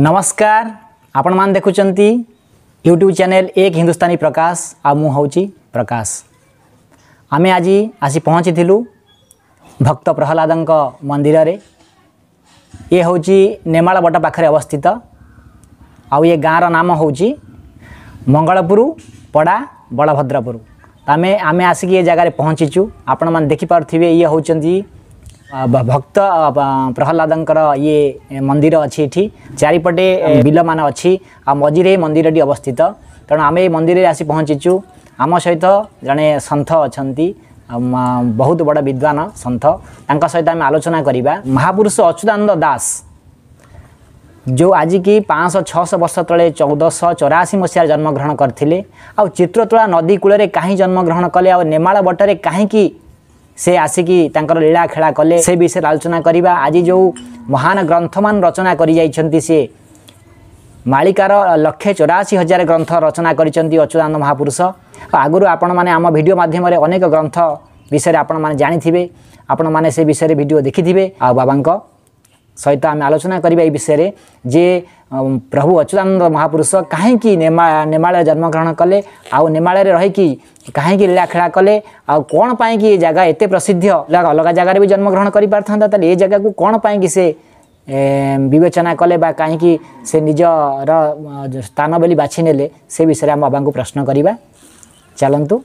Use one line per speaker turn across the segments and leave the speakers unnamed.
नमस्कार आपण मान देखुं यूट्यूब चैनल एक हिंदुस्तानी प्रकाश आ मु हूँ प्रकाश आम आज आसी पहुँची भक्त प्रहलाद मंदिर ये हूँ नेमाड़ बट पाखे अवस्थित आउ ये गाँव नाम हूँ मंगलपुर पड़ा बलभद्रपुर आम आसिक ये जगार पहुँचीचु आपण मैंने देखिपे ये हूँ ଭକ୍ତ প্রহ্লাদঙ্কর ଇଏ ମନ୍ଦିର ଅଛି ଏଠି ଚାରିପଟେ ବିଲମାନ ଅଛି ଆଉ ମଝିରେ মঝিরে ମନ୍ଦିରଟି ଅବସ୍ଥିତ ତେଣୁ ଆମେ এই ମନ୍ଦିରରେ ଆସି ପହଞ୍ଚିଛୁ ଆମ ସହିତ ଜଣେ ସନ୍ଥ ଅଛନ୍ତି ବହୁତ ବଡ଼ ବିଦ୍ୱାନ ସନ୍ଥ ତାଙ୍କ ସହିତ ଆମେ ଆଲୋଚନା କରିବା ମହାପୁରୁଷ ଅଚ୍ୟୁତାନନ୍ଦ ଦାସ ଯେଉଁ ଆଜିକି ପାଞ୍ଚଶହ ଛଅଶହ ବର୍ଷ ତଳେ ଚଉଦଶହ ଚଉରାଅଶୀ ମସିହାରେ ଜନ୍ମଗ୍ରହଣ କରିଥିଲେ ଆଉ ଚିତ୍ରତୋଳା ନଦୀ କୂଳରେ କାହିଁ ଜନ୍ମଗ୍ରହଣ କଲେ ଆଉ ନେମାଳ ବଟରେ କାହିଁକି ସେ ଆସିକି ତାଙ୍କର ଲୀଳା ଖେଳା କଲେ ସେ ବିଷୟରେ ଆଲୋଚନା କରିବା ଆଜି ଯେଉଁ ମହାନ ଗ୍ରନ୍ଥମାନ ରଚନା କରିଯାଇଛନ୍ତି ସିଏ ମାଳିକାର ଲକ୍ଷେ ଚଉରାଅଶୀ ହଜାର ଗ୍ରନ୍ଥ ରଚନା କରିଛନ୍ତି ଅଚ୍ୟୁତାନନ୍ଦ ମହାପୁରୁଷ ଆଗରୁ ଆପଣମାନେ ଆମ ଭିଡ଼ିଓ ମାଧ୍ୟମରେ ଅନେକ ଗ୍ରନ୍ଥ ବିଷୟରେ ଆପଣମାନେ ଜାଣିଥିବେ ଆପଣମାନେ ସେ ବିଷୟରେ ଭିଡ଼ିଓ ଦେଖିଥିବେ ଆଉ ବାବାଙ୍କ ସହିତ ଆମେ ଆଲୋଚନା କରିବା ଏହି ବିଷୟରେ ଯେ ପ୍ରଭୁ ଅଚ୍ୟୁତାନନ୍ଦ ମହାପୁରୁଷ କାହିଁକି ନେମା ନେମାଳରେ ଜନ୍ମଗ୍ରହଣ କଲେ ଆଉ ନେମାଳରେ ରହିକି କାହିଁକି ଲୀଳାଖେଳା କଲେ ଆଉ କ'ଣ ପାଇଁକି ଏ ଜାଗା ଏତେ ପ୍ରସିଦ୍ଧ ଅଲଗା ଜାଗାରେ ବି ଜନ୍ମଗ୍ରହଣ କରିପାରିଥାନ୍ତା ତାହେଲେ ଏ ଜାଗାକୁ କ'ଣ ପାଇଁକି ସେ ବିବେଚନା କଲେ ବା କାହିଁକି ସେ ନିଜର ସ୍ଥାନ ବୋଲି ବାଛି ନେଲେ ସେ ବିଷୟରେ ଆମ ବାବାଙ୍କୁ ପ୍ରଶ୍ନ କରିବା ଚାଲନ୍ତୁ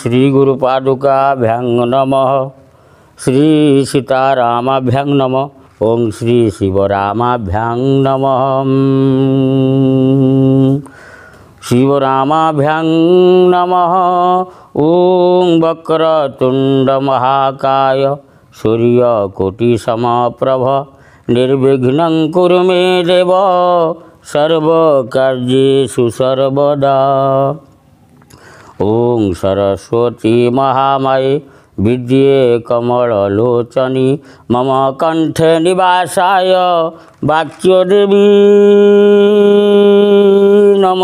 श्री गुरुपादुकाभ्यं नम श्री सीतारामाभ्यं नम ओं श्री शिवरामाभ्यां नमः शिवरामाभ्यां नमः ॐ सूर्यकोटिशम प्रभ निर्विघ्न कुरु मे देव सर्वकार्येषु सर्वदा ओम सरस्वती महामये विद्ये कमललोचनी मम कंठ निवासा वाक्यदेवी नम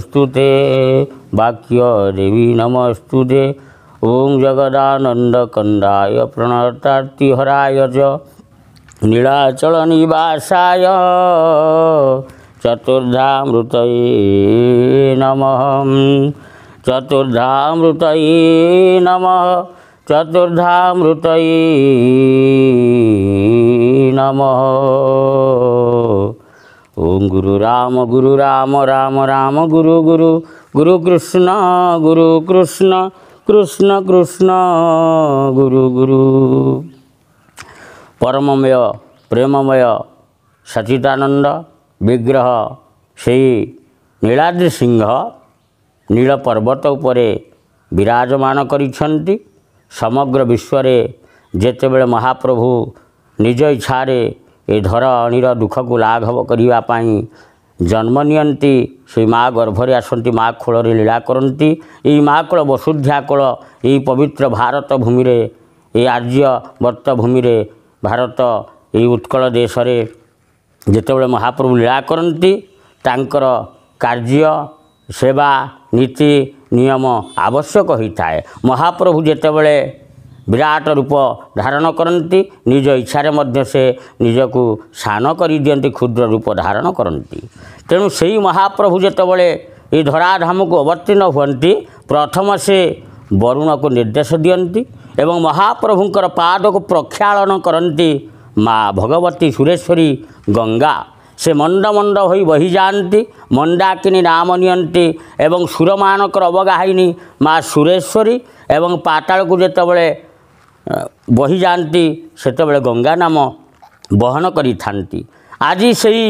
स्तुते वाक्यदेवी नमस्तुते ओं जगदानंदकंदाय प्रणतातिहराय च नीलाचल निवासाय चतुर्धामृतये नमः चतुर्धामृतये नमः चतुर्धामृतये नमः ॐ गुरु राम गुरु राम राम राम गुरु गुरु गुरु कृष्ण गुरु कृष्ण कृष्ण कृष्ण गुरु गुरु परममय प्रेममय सचिदानन्द ବିଗ୍ରହ ସେଇ ନୀଳାଦ୍ରି ସିଂହ ନୀଳ ପର୍ବତ ଉପରେ ବିରାଜମାନ କରିଛନ୍ତି ସମଗ୍ର ବିଶ୍ୱରେ ଯେତେବେଳେ ମହାପ୍ରଭୁ ନିଜ ଇଚ୍ଛାରେ ଏ ଧର ଅଣୀର ଦୁଃଖକୁ ଲାଘବ କରିବା ପାଇଁ ଜନ୍ମ ନିଅନ୍ତି ସେଇ ମା' ଗର୍ଭରେ ଆସନ୍ତି ମା' କୂଳରେ ଲୀଳା କରନ୍ତି ଏଇ ମା' କୂଳ ବସୁଧ୍ୟା କୂଳ ଏଇ ପବିତ୍ର ଭାରତ ଭୂମିରେ ଏଇ ଆର୍ଯ୍ୟବର୍ତ୍ତ ଭୂମିରେ ଭାରତ ଏଇ ଉତ୍କଳ ଦେଶରେ ଯେତେବେଳେ ମହାପ୍ରଭୁ ଲୀଳା କରନ୍ତି ତାଙ୍କର କାର୍ଯ୍ୟ ସେବା ନୀତି ନିୟମ ଆବଶ୍ୟକ ହୋଇଥାଏ ମହାପ୍ରଭୁ ଯେତେବେଳେ ବିରାଟ ରୂପ ଧାରଣ କରନ୍ତି ନିଜ ଇଚ୍ଛାରେ ମଧ୍ୟ ସେ ନିଜକୁ ସ୍ନାନ କରିଦିଅନ୍ତି କ୍ଷୁଦ୍ର ରୂପ ଧାରଣ କରନ୍ତି ତେଣୁ ସେହି ମହାପ୍ରଭୁ ଯେତେବେଳେ ଏ ଧରାଧାମକୁ ଅବତୀର୍ଣ୍ଣ ହୁଅନ୍ତି ପ୍ରଥମ ସେ ବରୁଣକୁ ନିର୍ଦ୍ଦେଶ ଦିଅନ୍ତି ଏବଂ ମହାପ୍ରଭୁଙ୍କର ପାଦକୁ ପ୍ରକ୍ଷାଳନ କରନ୍ତି ମା ଭଗବତୀ ସୁରେଶ୍ୱରୀ ଗଙ୍ଗା ସେ ମଣ୍ଡ ମଣ୍ଡ ହୋଇ ବହିଯାଆନ୍ତି ମଣ୍ଡାକିନୀ ନାମ ନିଅନ୍ତି ଏବଂ ସୁରମାନଙ୍କର ଅବଗାହିନୀ ମା ସୁରେଶ୍ୱରୀ ଏବଂ ପାତାଳକୁ ଯେତେବେଳେ ବହିଯାଆନ୍ତି ସେତେବେଳେ ଗଙ୍ଗା ନାମ ବହନ କରିଥାନ୍ତି ଆଜି ସେଇ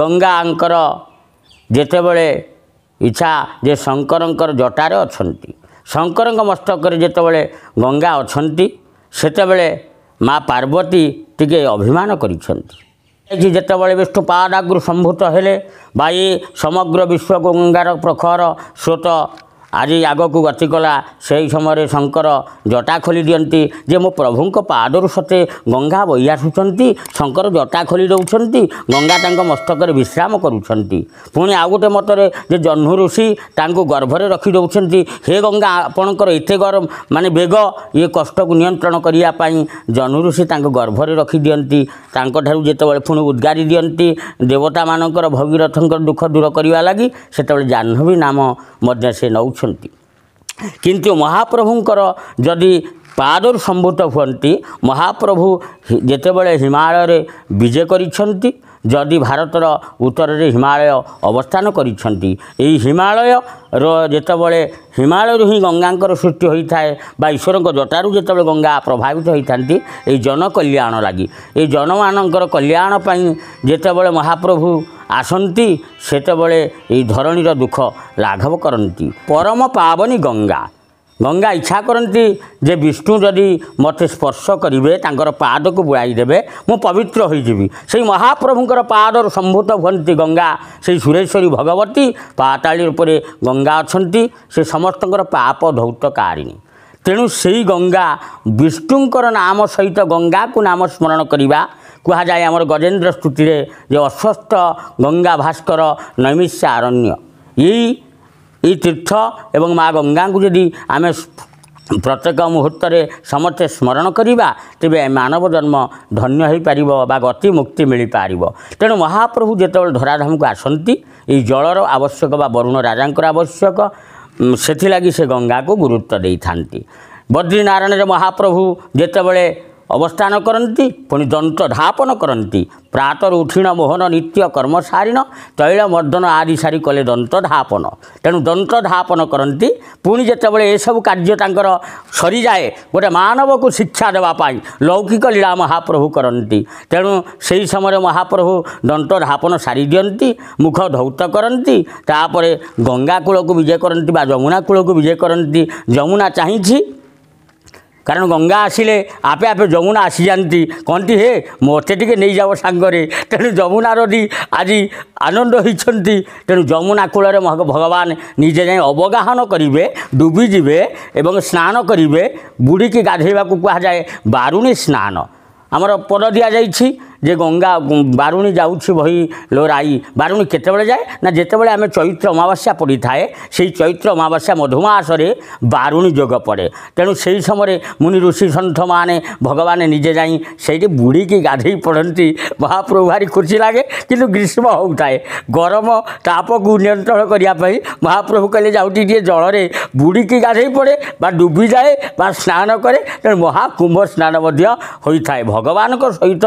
ଗଙ୍ଗାଙ୍କର ଯେତେବେଳେ ଇଚ୍ଛା ଯେ ଶଙ୍କରଙ୍କର ଜଟାରେ ଅଛନ୍ତି ଶଙ୍କରଙ୍କ ମସ୍ତକରେ ଯେତେବେଳେ ଗଙ୍ଗା ଅଛନ୍ତି ସେତେବେଳେ ମା ପାର୍ବତୀ ଟିକେ ଅଭିମାନ କରିଛନ୍ତି ଏଠି ଯେତେବେଳେ ବିଷ୍ଣୁପାଦ ଆଗରୁ ସମ୍ଭୂତ ହେଲେ ବା ଏ ସମଗ୍ର ବିଶ୍ୱ ଗଙ୍ଗାର ପ୍ରଖର ସ୍ରୋତ ଆଜି ଆଗକୁ ଗତି କଲା ସେହି ସମୟରେ ଶଙ୍କର ଜଟା ଖୋଲି ଦିଅନ୍ତି ଯେ ମୋ ପ୍ରଭୁଙ୍କ ପାଦରୁ ସତେ ଗଙ୍ଗା ବହି ଆସୁଛନ୍ତି ଶଙ୍କର ଜଟା ଖୋଲି ଦେଉଛନ୍ତି ଗଙ୍ଗା ତାଙ୍କ ମସ୍ତକରେ ବିଶ୍ରାମ କରୁଛନ୍ତି ପୁଣି ଆଉ ଗୋଟେ ମତରେ ଯେ ଜହ୍ନୁ ଋଷି ତାଙ୍କୁ ଗର୍ଭରେ ରଖି ଦେଉଛନ୍ତି ହେ ଗଙ୍ଗା ଆପଣଙ୍କର ଏତେ ଗରମ ମାନେ ବେଗ ଇଏ କଷ୍ଟକୁ ନିୟନ୍ତ୍ରଣ କରିବା ପାଇଁ ଜହ୍ନୁ ଋଷି ତାଙ୍କ ଗର୍ଭରେ ରଖିଦିଅନ୍ତି ତାଙ୍କଠାରୁ ଯେତେବେଳେ ପୁଣି ଉଦ୍ଗାରି ଦିଅନ୍ତି ଦେବତାମାନଙ୍କର ଭଗୀରଥଙ୍କର ଦୁଃଖ ଦୂର କରିବା ଲାଗି ସେତେବେଳେ ଜାହ୍ନବୀ ନାମ ମଧ୍ୟ ସେ ନେଉଛନ୍ତି କିନ୍ତୁ ମହାପ୍ରଭୁଙ୍କର ଯଦି ପାଦରୁ ସମ୍ଭୂତ ହୁଅନ୍ତି ମହାପ୍ରଭୁ ଯେତେବେଳେ ହିମାଳୟରେ ବିଜେ କରିଛନ୍ତି ଯଦି ଭାରତର ଉତ୍ତରରେ ହିମାଳୟ ଅବସ୍ଥାନ କରିଛନ୍ତି ଏହି ହିମାଳୟର ଯେତେବେଳେ ହିମାଳୟରୁ ହିଁ ଗଙ୍ଗାଙ୍କର ସୃଷ୍ଟି ହୋଇଥାଏ ବା ଈଶ୍ୱରଙ୍କ ଜଟାରୁ ଯେତେବେଳେ ଗଙ୍ଗା ପ୍ରଭାବିତ ହୋଇଥାନ୍ତି ଏହି ଜନକଲ୍ୟାଣ ଲାଗି ଏହି ଜନମାନଙ୍କର କଲ୍ୟାଣ ପାଇଁ ଯେତେବେଳେ ମହାପ୍ରଭୁ ଆସନ୍ତି ସେତେବେଳେ ଏହି ଧରଣୀର ଦୁଃଖ ଲାଘବ କରନ୍ତି ପରମ ପାବନୀ ଗଙ୍ଗା ଗଙ୍ଗା ଇଚ୍ଛା କରନ୍ତି ଯେ ବିଷ୍ଣୁ ଯଦି ମୋତେ ସ୍ପର୍ଶ କରିବେ ତାଙ୍କର ପାଦକୁ ବୁଆଇ ଦେବେ ମୁଁ ପବିତ୍ର ହୋଇଯିବି ସେଇ ମହାପ୍ରଭୁଙ୍କର ପାଦରୁ ସମ୍ଭୂତ ହୁଅନ୍ତି ଗଙ୍ଗା ସେଇ ସୁରେଶ୍ୱରୀ ଭଗବତୀ ପାତାଳି ରୂପରେ ଗଙ୍ଗା ଅଛନ୍ତି ସେ ସମସ୍ତଙ୍କର ପାପ ଧୌତ କାରିଣୀ ତେଣୁ ସେଇ ଗଙ୍ଗା ବିଷ୍ଣୁଙ୍କର ନାମ ସହିତ ଗଙ୍ଗାକୁ ନାମ ସ୍ମରଣ କରିବା କୁହାଯାଏ ଆମର ଗଜେନ୍ଦ୍ର ସ୍ତୁତିରେ ଯେ ଅସ୍ୱସ୍ଥ ଗଙ୍ଗା ଭାସ୍କର ନୈମିଷା ଅରଣ୍ୟ ଏଇ ଏ ତୀର୍ଥ ଏବଂ ମା' ଗଙ୍ଗାଙ୍କୁ ଯଦି ଆମେ ପ୍ରତ୍ୟେକ ମୁହୂର୍ତ୍ତରେ ସମସ୍ତେ ସ୍ମରଣ କରିବା ତେବେ ମାନବ ଜନ୍ମ ଧନ୍ୟ ହୋଇପାରିବ ବା ଗତି ମୁକ୍ତି ମିଳିପାରିବ ତେଣୁ ମହାପ୍ରଭୁ ଯେତେବେଳେ ଧରାଧାମକୁ ଆସନ୍ତି ଏଇ ଜଳର ଆବଶ୍ୟକ ବା ବରୁଣ ରାଜାଙ୍କର ଆବଶ୍ୟକ ସେଥିଲାଗି ସେ ଗଙ୍ଗାକୁ ଗୁରୁତ୍ୱ ଦେଇଥାନ୍ତି ବଦ୍ରିନାରାୟଣରେ ମହାପ୍ରଭୁ ଯେତେବେଳେ ଅବସ୍ଥାନ କରନ୍ତି ପୁଣି ଦନ୍ତ ଧାପନ କରନ୍ତି ପ୍ରାତରୁ ଉଠିଣ ମୋହନ ନିତ୍ୟ କର୍ମସାରିଣ ତୈଳ ମର୍ଦ୍ଦନ ଆଦି ସାରି କଲେ ଦନ୍ତ ଧାପନ ତେଣୁ ଦନ୍ତ ଧାପନ କରନ୍ତି ପୁଣି ଯେତେବେଳେ ଏସବୁ କାର୍ଯ୍ୟ ତାଙ୍କର ସରିଯାଏ ଗୋଟେ ମାନବକୁ ଶିକ୍ଷା ଦେବା ପାଇଁ ଲୌକିକ ଲୀଳା ମହାପ୍ରଭୁ କରନ୍ତି ତେଣୁ ସେହି ସମୟରେ ମହାପ୍ରଭୁ ଦନ୍ତ ଧାପନ ସାରିଦିଅନ୍ତି ମୁଖ ଧୌତ କରନ୍ତି ତାପରେ ଗଙ୍ଗାକୂଳକୁ ବିଜେ କରନ୍ତି ବା ଯମୁନା କୂଳକୁ ବିଜେ କରନ୍ତି ଯମୁନା ଚାହିଁଛି କାରଣ ଗଙ୍ଗା ଆସିଲେ ଆପେ ଆପେ ଯମୁନା ଆସିଯାଆନ୍ତି କହନ୍ତି ହେ ମୋତେ ଟିକେ ନେଇଯାଅ ସାଙ୍ଗରେ ତେଣୁ ଯମୁନା ନଦୀ ଆଜି ଆନନ୍ଦ ହୋଇଛନ୍ତି ତେଣୁ ଯମୁନା କୂଳରେ ଭଗବାନ ନିଜେ ଯାଇ ଅବଗାହନ କରିବେ ଡୁବିଯିବେ ଏବଂ ସ୍ନାନ କରିବେ ବୁଡ଼ିକି ଗାଧୋଇବାକୁ କୁହାଯାଏ ବାରୁଣୀ ସ୍ନାନ ଆମର ପଦ ଦିଆଯାଇଛି যে গঙ্গা ବାରୁଣୀ ଯାଉଛି ବହି ଲୋରାଇ ବାରୁଣୀ କେତେବେଳେ ଯାଏ ନା ଯେତେବେଳେ ଆମେ ଚୈତ୍ର ଅମାବାସ୍ୟା ପଡ଼ିଥାଏ ସେଇ ଚୈତ୍ର ଅମାବାସ୍ୟା ମଧୁମାସରେ ବାରୁଣୀ ଯୋଗ ପଡ଼େ ତେଣୁ ସେହି ସମୟରେ ମୁନି ଋଷି ସନ୍ଥମାନେ ଭଗବାନ ନିଜେ ଯାଇ ସେଇଠି ବୁଡ଼ିକି ଗାଧେଇ ପଡ଼ନ୍ତି ମହାପ୍ରଭୁ ଭାରି ଖୁସି ଲାଗେ କିନ୍ତୁ ଗ୍ରୀଷ୍ମ ହେଉଥାଏ ଗରମ ତାପକୁ ନିୟନ୍ତ୍ରଣ କରିବା ପାଇଁ ମହାପ୍ରଭୁ କହିଲେ ଯାଉଛି ଟିକେ ଜଳରେ ବୁଡ଼ିକି ଗାଧେଇ ପଡ଼େ ବା ଡୁବିଯାଏ ବା ସ୍ନାନ କରେ ତେଣୁ ମହାକୁମ୍ଭ ସ୍ନାନ ମଧ୍ୟ ହୋଇଥାଏ ଭଗବାନଙ୍କ ସହିତ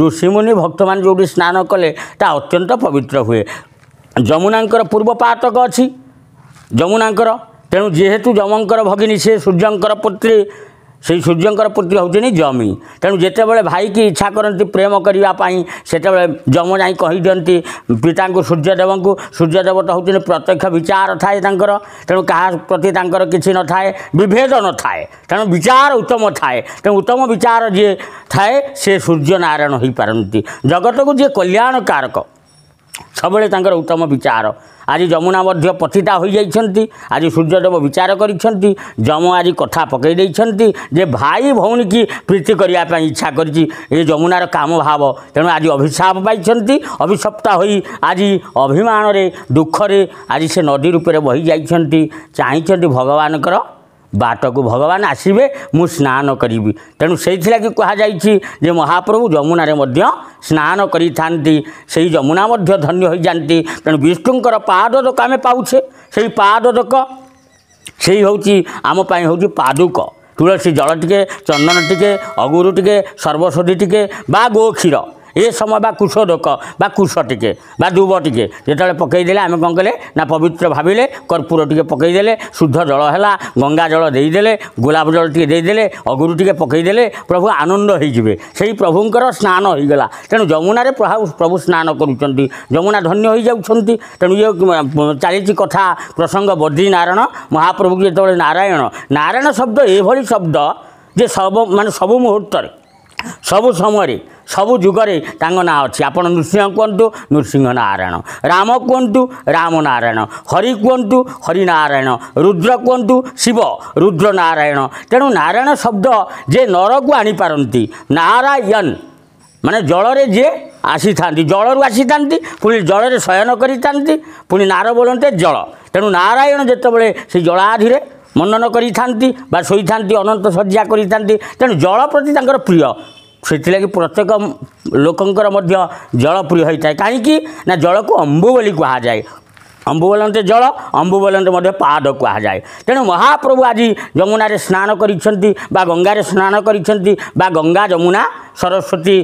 ଋଷି ঋষিমুনি ভକ୍তମାନେ ଯେଉଁଠି ସ୍ନାନ କଲେ ତାହା ଅତ୍ୟନ୍ତ ପବିତ୍ର ହୁଏ ଯମୁନାଙ୍କର ପୂର୍ବ ପାତକ ଅଛି ଯମୁନାଙ୍କର ତେଣୁ ଯେହେତୁ ଯମଙ୍କର ଭଗିନୀ ସେ ସୂର୍ଯ୍ୟଙ୍କର ପୁତ୍ରୀ সেই সূর্যঙ্কর পুত্রী ହେଉଛନ୍ତି ଯମି ତେଣୁ ଯେତେବେଳେ ଭାଇକି ଇଚ୍ଛା କରନ୍ତି ପ୍ରେମ କରିବା ପାଇଁ ସେତେବେଳେ ଯମ ଯାଇ କହିଦିଅନ୍ତି ପିତାଙ୍କୁ ସୂର୍ଯ୍ୟଦେବଙ୍କୁ ସୂର୍ଯ୍ୟଦେବତା ହେଉଛନ୍ତି ପ୍ରତ୍ୟକ୍ଷ ବିଚାର ଥାଏ ତାଙ୍କର ତେଣୁ କାହା ପ୍ରତି ତାଙ୍କର କିଛି ନଥାଏ ବିଭେଦ ନଥାଏ ତେଣୁ ବିଚାର ଉତ୍ତମ ଥାଏ ତେଣୁ ଉତ୍ତମ ବିଚାର ଯିଏ ଥାଏ ସେ ସୂର୍ଯ୍ୟନାରାୟଣ ହୋଇପାରନ୍ତି ଜଗତକୁ ଯିଏ କଲ୍ୟାଣକାରକ ସବୁବେଳେ ତାଙ୍କର ଉତ୍ତମ ବିଚାର ଆଜି ଯମୁନା ମଧ୍ୟ ପତିତା ହୋଇଯାଇଛନ୍ତି ଆଜି ସୂର୍ଯ୍ୟଦେବ ବିଚାର କରିଛନ୍ତି ଯମ ଆଜି କଥା ପକେଇ ଦେଇଛନ୍ତି ଯେ ଭାଇ ଭଉଣୀକି ପ୍ରୀତି କରିବା ପାଇଁ ଇଚ୍ଛା କରିଛି ଏ ଯମୁନାର କାମ ଭାବ ତେଣୁ ଆଜି ଅଭିଶାପ ପାଇଛନ୍ତି ଅଭିଶପ୍ତା ହୋଇ ଆଜି ଅଭିମାନରେ ଦୁଃଖରେ ଆଜି ସେ ନଦୀ ରୂପରେ ବହିଯାଇଛନ୍ତି ଚାହିଁଛନ୍ତି ଭଗବାନଙ୍କର ବାଟକୁ ଭଗବାନ ଆସିବେ ମୁଁ ସ୍ନାନ କରିବି ତେଣୁ ସେଇଥିଲାଗି କୁହାଯାଇଛି ଯେ ମହାପ୍ରଭୁ ଯମୁନାରେ ମଧ୍ୟ ସ୍ନାନ କରିଥାନ୍ତି ସେଇ ଯମୁନା ମଧ୍ୟ ଧନ୍ୟ ହୋଇଯାନ୍ତି ତେଣୁ ବିଷ୍ଣୁଙ୍କର ପାଦୋଦକ ଆମେ ପାଉଛେ ସେଇ ପାଦୋଦକ ସେଇ ହେଉଛି ଆମ ପାଇଁ ହେଉଛି ପାଦୁକ ତୁଳସୀ ଜଳ ଟିକେ ଚନ୍ଦନ ଟିକେ ଅଗୁରୁ ଟିକେ ସର୍ବଶୋଧି ଟିକେ ବା ଗୋ କ୍ଷୀର ଏ ସମୟ ବା କୁଶ ଲୋକ ବା କୁଶ ଟିକେ ବା ଦୁବ ଟିକେ ଯେତେବେଳେ ପକାଇଦେଲେ ଆମେ କ'ଣ କଲେ ନା ପବିତ୍ର ଭାବିଲେ କର୍ପୂର ଟିକେ ପକାଇଦେଲେ ଶୁଦ୍ଧ ଜଳ ହେଲା ଗଙ୍ଗା ଜଳ ଦେଇଦେଲେ ଗୋଲାପ ଜଳ ଟିକେ ଦେଇଦେଲେ ଅଗୁରୁ ଟିକେ ପକାଇଦେଲେ ପ୍ରଭୁ ଆନନ୍ଦ ହୋଇଯିବେ ସେହି ପ୍ରଭୁଙ୍କର ସ୍ନାନ ହୋଇଗଲା ତେଣୁ ଯମୁନାରେ ପ୍ରଭୁ ସ୍ନାନ କରୁଛନ୍ତି ଯମୁନା ଧନ୍ୟ ହୋଇଯାଉଛନ୍ତି ତେଣୁ ଇଏ ଚାଲିଛି କଥା ପ୍ରସଙ୍ଗ ବଦ୍ରି ନାରାୟଣ ମହାପ୍ରଭୁକୁ ଯେତେବେଳେ ନାରାୟଣ ନାରାୟଣ ଶବ୍ଦ ଏଭଳି ଶବ୍ଦ ଯେ ସବୁ ମାନେ ସବୁ ମୁହୂର୍ତ୍ତରେ ସବୁ ସମୟରେ ସବୁ ଯୁଗରେ ତାଙ୍କ ନାଁ ଅଛି ଆପଣ ନୃସିଂହ କୁହନ୍ତୁ ନୃସିଂହ ନାରାୟଣ ରାମ କୁହନ୍ତୁ ରାମ ନାରାୟଣ ହରି କୁହନ୍ତୁ ହରିନାରାୟଣ ରୁଦ୍ର କୁହନ୍ତୁ ଶିବ ରୁଦ୍ର ନାରାୟଣ ତେଣୁ ନାରାୟଣ ଶବ୍ଦ ଯେ ନରକୁ ଆଣିପାରନ୍ତି ନାରାୟଣ ମାନେ ଜଳରେ ଯିଏ ଆସିଥାନ୍ତି ଜଳରୁ ଆସିଥାନ୍ତି ପୁଣି ଜଳରେ ଶୟନ କରିଥାନ୍ତି ପୁଣି ନାର ବୋଲନ୍ତେ ଜଳ ତେଣୁ ନାରାୟଣ ଯେତେବେଳେ ସେ ଜଳାଧିରେ ମନନ କରିଥାନ୍ତି ବା ଶୋଇଥାନ୍ତି ଅନନ୍ତ ଶଯ୍ୟା କରିଥାନ୍ତି ତେଣୁ ଜଳ ପ୍ରତି ତାଙ୍କର ପ୍ରିୟ ସେଥିଲାଗି ପ୍ରତ୍ୟେକ ଲୋକଙ୍କର ମଧ୍ୟ ଜଳ ପ୍ରିୟ ହୋଇଥାଏ କାହିଁକି ନା ଜଳକୁ ଅମ୍ବୁ ବୋଲି କୁହାଯାଏ ଅମ୍ବୁ ବୋଲନ୍ତେ ଜଳ ଅମ୍ବୁ ବୋଲନ୍ତେ ମଧ୍ୟ ପାଦ କୁହାଯାଏ ତେଣୁ ମହାପ୍ରଭୁ ଆଜି ଯମୁନାରେ ସ୍ନାନ କରିଛନ୍ତି ବା ଗଙ୍ଗାରେ ସ୍ନାନ କରିଛନ୍ତି ବା ଗଙ୍ଗା ଯମୁନା ସରସ୍ୱତୀ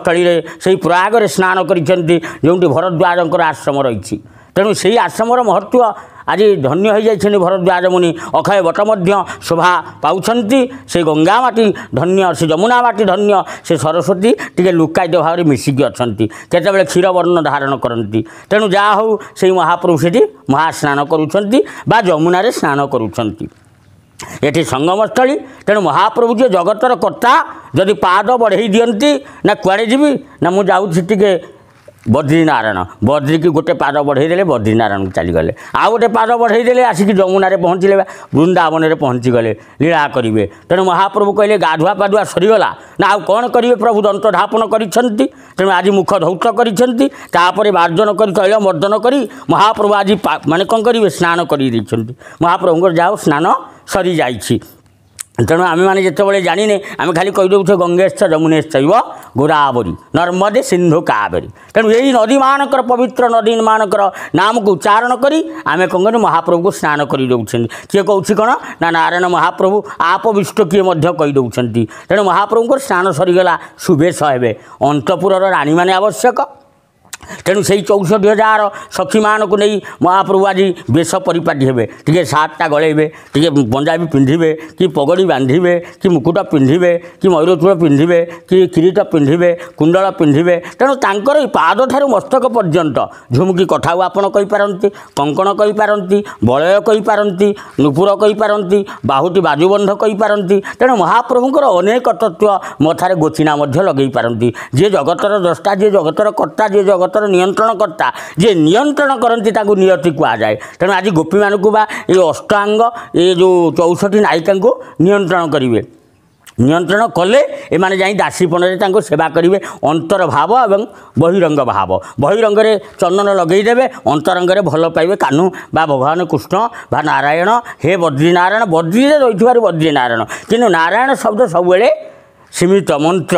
ସ୍ଥଳୀରେ ସେହି ପ୍ରୟାଗରେ ସ୍ନାନ କରିଛନ୍ତି ଯେଉଁଠି ଭରଦ୍ୱାରଙ୍କର ଆଶ୍ରମ ରହିଛି ତେଣୁ ସେହି ଆଶ୍ରମର ମହତ୍ଵ ଆଜି ଧନ୍ୟ ହୋଇଯାଇଛନ୍ତି ଭରଦ୍ୱାଜ ମୁନି ଅକ୍ଷୟ ବଟ ମଧ୍ୟ ଶୋଭା ପାଉଛନ୍ତି ସେ ଗଙ୍ଗା ମାଟି ଧନ୍ୟ ସେ ଯମୁନା ମାଟି ଧନ୍ୟ ସେ ସରସ୍ୱତୀ ଟିକେ ଲୁକାୟିତ ଭାବରେ ମିଶିକି ଅଛନ୍ତି କେତେବେଳେ କ୍ଷୀର ବର୍ଣ୍ଣ ଧାରଣ କରନ୍ତି ତେଣୁ ଯାହା ହେଉ ସେଇ ମହାପ୍ରଭୁ ସେଠି ମହାସ୍ନାନ କରୁଛନ୍ତି ବା ଯମୁନାରେ ସ୍ନାନ କରୁଛନ୍ତି ଏଠି ସଙ୍ଗମସ୍ଥଳୀ ତେଣୁ ମହାପ୍ରଭୁ ଯିଏ ଜଗତର କର୍ତ୍ତା ଯଦି ପାଦ ବଢ଼େଇ ଦିଅନ୍ତି ନା କୁଆଡ଼େ ଯିବି ନା ମୁଁ ଯାଉଛି ଟିକେ ବଦ୍ରିନାରାୟଣ ବଦ୍ରିକି ଗୋଟେ ପାଦ ବଢ଼େଇଦେଲେ ବଦ୍ରିନାରାୟଣକୁ ଚାଲିଗଲେ ଆଉ ଗୋଟେ ପାଦ ବଢ଼େଇଦେଲେ ଆସିକି ଯମୁନାରେ ପହଞ୍ଚିଲେ ବା ବୃନ୍ଦାବନରେ ପହଞ୍ଚିଗଲେ ଲୀଳା କରିବେ ତେଣୁ ମହାପ୍ରଭୁ କହିଲେ ଗାଧୁଆ ପାଧୁଆ ସରିଗଲା ନା ଆଉ କ'ଣ କରିବେ ପ୍ରଭୁ ଦନ୍ତ ଧାପନ କରିଛନ୍ତି ତେଣୁ ଆଜି ମୁଖ ଧୌତ କରିଛନ୍ତି ତାପରେ ମାର୍ଜନ କରି ତୈଳ ମର୍ଦ୍ଦନ କରି ମହାପ୍ରଭୁ ଆଜି ମାନେ କ'ଣ କରିବେ ସ୍ନାନ କରିଦେଇଛନ୍ତି ମହାପ୍ରଭୁଙ୍କର ଯାହା ହେଉ ସ୍ନାନ ସରିଯାଇଛି ତେଣୁ ଆମେମାନେ ଯେତେବେଳେ ଜାଣିନେ ଆମେ ଖାଲି କହିଦେଉଛେ ଗଙ୍ଗେଶ ଯମୁନେଶ ଚୈବ ଗୋଦାବରୀ ନର୍ମଦେ ସିନ୍ଧୁ କାବେରୀ ତେଣୁ ଏହି ନଦୀମାନଙ୍କର ପବିତ୍ର ନଦୀମାନଙ୍କର ନାମକୁ ଉଚ୍ଚାରଣ କରି ଆମେ କ'ଣ କରୁ ମହାପ୍ରଭୁକୁ ସ୍ନାନ କରିଦେଉଛନ୍ତି କିଏ କହୁଛି କ'ଣ ନା ନାରାୟଣ ମହାପ୍ରଭୁ ଆପବିଷ୍ଟ କିଏ ମଧ୍ୟ କହିଦେଉଛନ୍ତି ତେଣୁ ମହାପ୍ରଭୁଙ୍କର ସ୍ନାନ ସରିଗଲା ଶୁଭେଚ୍ଛ ହେବେ ଅନ୍ତପୁରର ରାଣୀମାନେ ଆବଶ୍ୟକ ତେଣୁ ସେଇ ଚଉଷଠି ହଜାର ସଖୀମାନଙ୍କୁ ନେଇ ମହାପ୍ରଭୁ ଆଜି ବେଶ ପରିପାଟି ହେବେ ଟିକେ ସାର୍ଟଟା ଗଳେଇବେ ଟିକେ ପଞ୍ଜାବୀ ପିନ୍ଧିବେ କି ପଗଡ଼ି ବାନ୍ଧିବେ କି ମୁକୁଟ ପିନ୍ଧିବେ କି ମୟୂରଚୂଳ ପିନ୍ଧିବେ କି କିରୀଟ ପିନ୍ଧିବେ କୁଣ୍ଡଳ ପିନ୍ଧିବେ ତେଣୁ ତାଙ୍କର ଏଇ ପାଦଠାରୁ ମସ୍ତକ ପର୍ଯ୍ୟନ୍ତ ଝୁମୁକି କଥାକୁ ଆପଣ କହିପାରନ୍ତି କଙ୍କଣ କହିପାରନ୍ତି ବଳୟ କହିପାରନ୍ତି ନୁପୁର କହିପାରନ୍ତି ବାହୁଟି ବାଜୁବନ୍ଧ କହିପାରନ୍ତି ତେଣୁ ମହାପ୍ରଭୁଙ୍କର ଅନେକ ତତ୍ତ୍ୱ ମଥାରେ ଗୋଚିନା ମଧ୍ୟ ଲଗେଇ ପାରନ୍ତି ଯିଏ ଜଗତର ଦ୍ରଷ୍ଟା ଯିଏ ଜଗତର କର୍ତ୍ତା ଯିଏ ଜଗତ ଜଗତର ନିୟନ୍ତ୍ରଣକର୍ତ୍ତା ଯିଏ ନିୟନ୍ତ୍ରଣ କରନ୍ତି ତାକୁ ନିୟତି କୁହାଯାଏ ତେଣୁ ଆଜି ଗୋପୀମାନଙ୍କୁ ବା ଏ ଅଷ୍ଟାଙ୍ଗ ଏ ଯେଉଁ ଚଉଷଠି ନାୟିକାଙ୍କୁ ନିୟନ୍ତ୍ରଣ କରିବେ ନିୟନ୍ତ୍ରଣ କଲେ ଏମାନେ ଯାଇ ଦାସୀପଣରେ ତାଙ୍କୁ ସେବା କରିବେ ଅନ୍ତର ଭାବ ଏବଂ ବହିରଙ୍ଗ ଭାବ ବହିରଙ୍ଗରେ ଚନ୍ଦନ ଲଗେଇଦେବେ ଅନ୍ତରଙ୍ଗରେ ଭଲ ପାଇବେ କାହ୍ନୁ ବା ଭଗବାନ କୃଷ୍ଣ ବା ନାରାୟଣ ହେ ବଦ୍ରିନାରାୟଣ ବଦ୍ରିରେ ରହିଥିବାରୁ ବଦ୍ରିନାରାୟଣ କିନ୍ତୁ ନାରାୟଣ ଶବ୍ଦ ସବୁବେଳେ ସୀମିତ ମନ୍ତ୍ର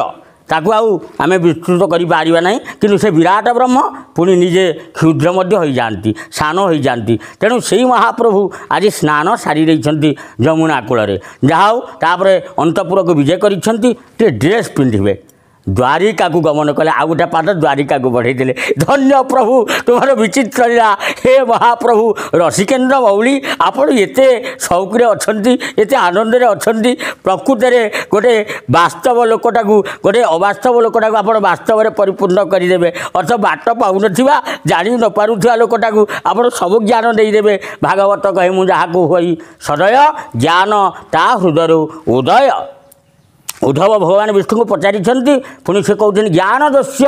ତାକୁ ଆଉ ଆମେ ବିସ୍ତୃତ କରିପାରିବା ନାହିଁ କିନ୍ତୁ ସେ ବିରାଟ ବ୍ରହ୍ମ ପୁଣି ନିଜେ କ୍ଷୁଦ୍ର ମଧ୍ୟ ହୋଇଯାଆନ୍ତି ସାନ ହୋଇଯାଆନ୍ତି ତେଣୁ ସେଇ ମହାପ୍ରଭୁ ଆଜି ସ୍ନାନ ସାରି ଦେଇଛନ୍ତି ଯମୁନା କୂଳରେ ଯାହା ହଉ ତାପରେ ଅନ୍ତଃପୁରକୁ ବିଜେ କରିଛନ୍ତି ଟିକେ ଡ୍ରେସ୍ ପିନ୍ଧିବେ ଦ୍ୱାରିକାକୁ ଗମନ କଲେ ଆଉ ଗୋଟେ ପାଦ ଦ୍ୱାରିକାକୁ ବଢ଼େଇଦେଲେ ଧନ୍ୟ ପ୍ରଭୁ ତୁମର ବିଚିତ୍ର ଲୀଳା ହେ ମହାପ୍ରଭୁ ରସିକେନ୍ଦ୍ର ମୌଳି ଆପଣ ଏତେ ସଉକରେ ଅଛନ୍ତି ଏତେ ଆନନ୍ଦରେ ଅଛନ୍ତି ପ୍ରକୃତରେ ଗୋଟେ ବାସ୍ତବ ଲୋକଟାକୁ ଗୋଟେ ଅବାସ୍ତବ ଲୋକଟାକୁ ଆପଣ ବାସ୍ତବରେ ପରିପୂର୍ଣ୍ଣ କରିଦେବେ ଅର୍ଥ ବାଟ ପାଉନଥିବା ଜାଣି ନପାରୁଥିବା ଲୋକଟାକୁ ଆପଣ ସବୁ ଜ୍ଞାନ ଦେଇଦେବେ ଭାଗବତ କହେ ମୁଁ ଯାହାକୁ ହୋଇ ସଦୟ ଜ୍ଞାନ ତା ହୃଦୟରୁ ଉଦୟ ଉଦ୍ଧବ ଭଗବାନ ବିଷ୍ଣୁଙ୍କୁ ପଚାରିଛନ୍ତି ପୁଣି ସେ କହୁଛନ୍ତି ଜ୍ଞାନ ଦୃଶ୍ୟ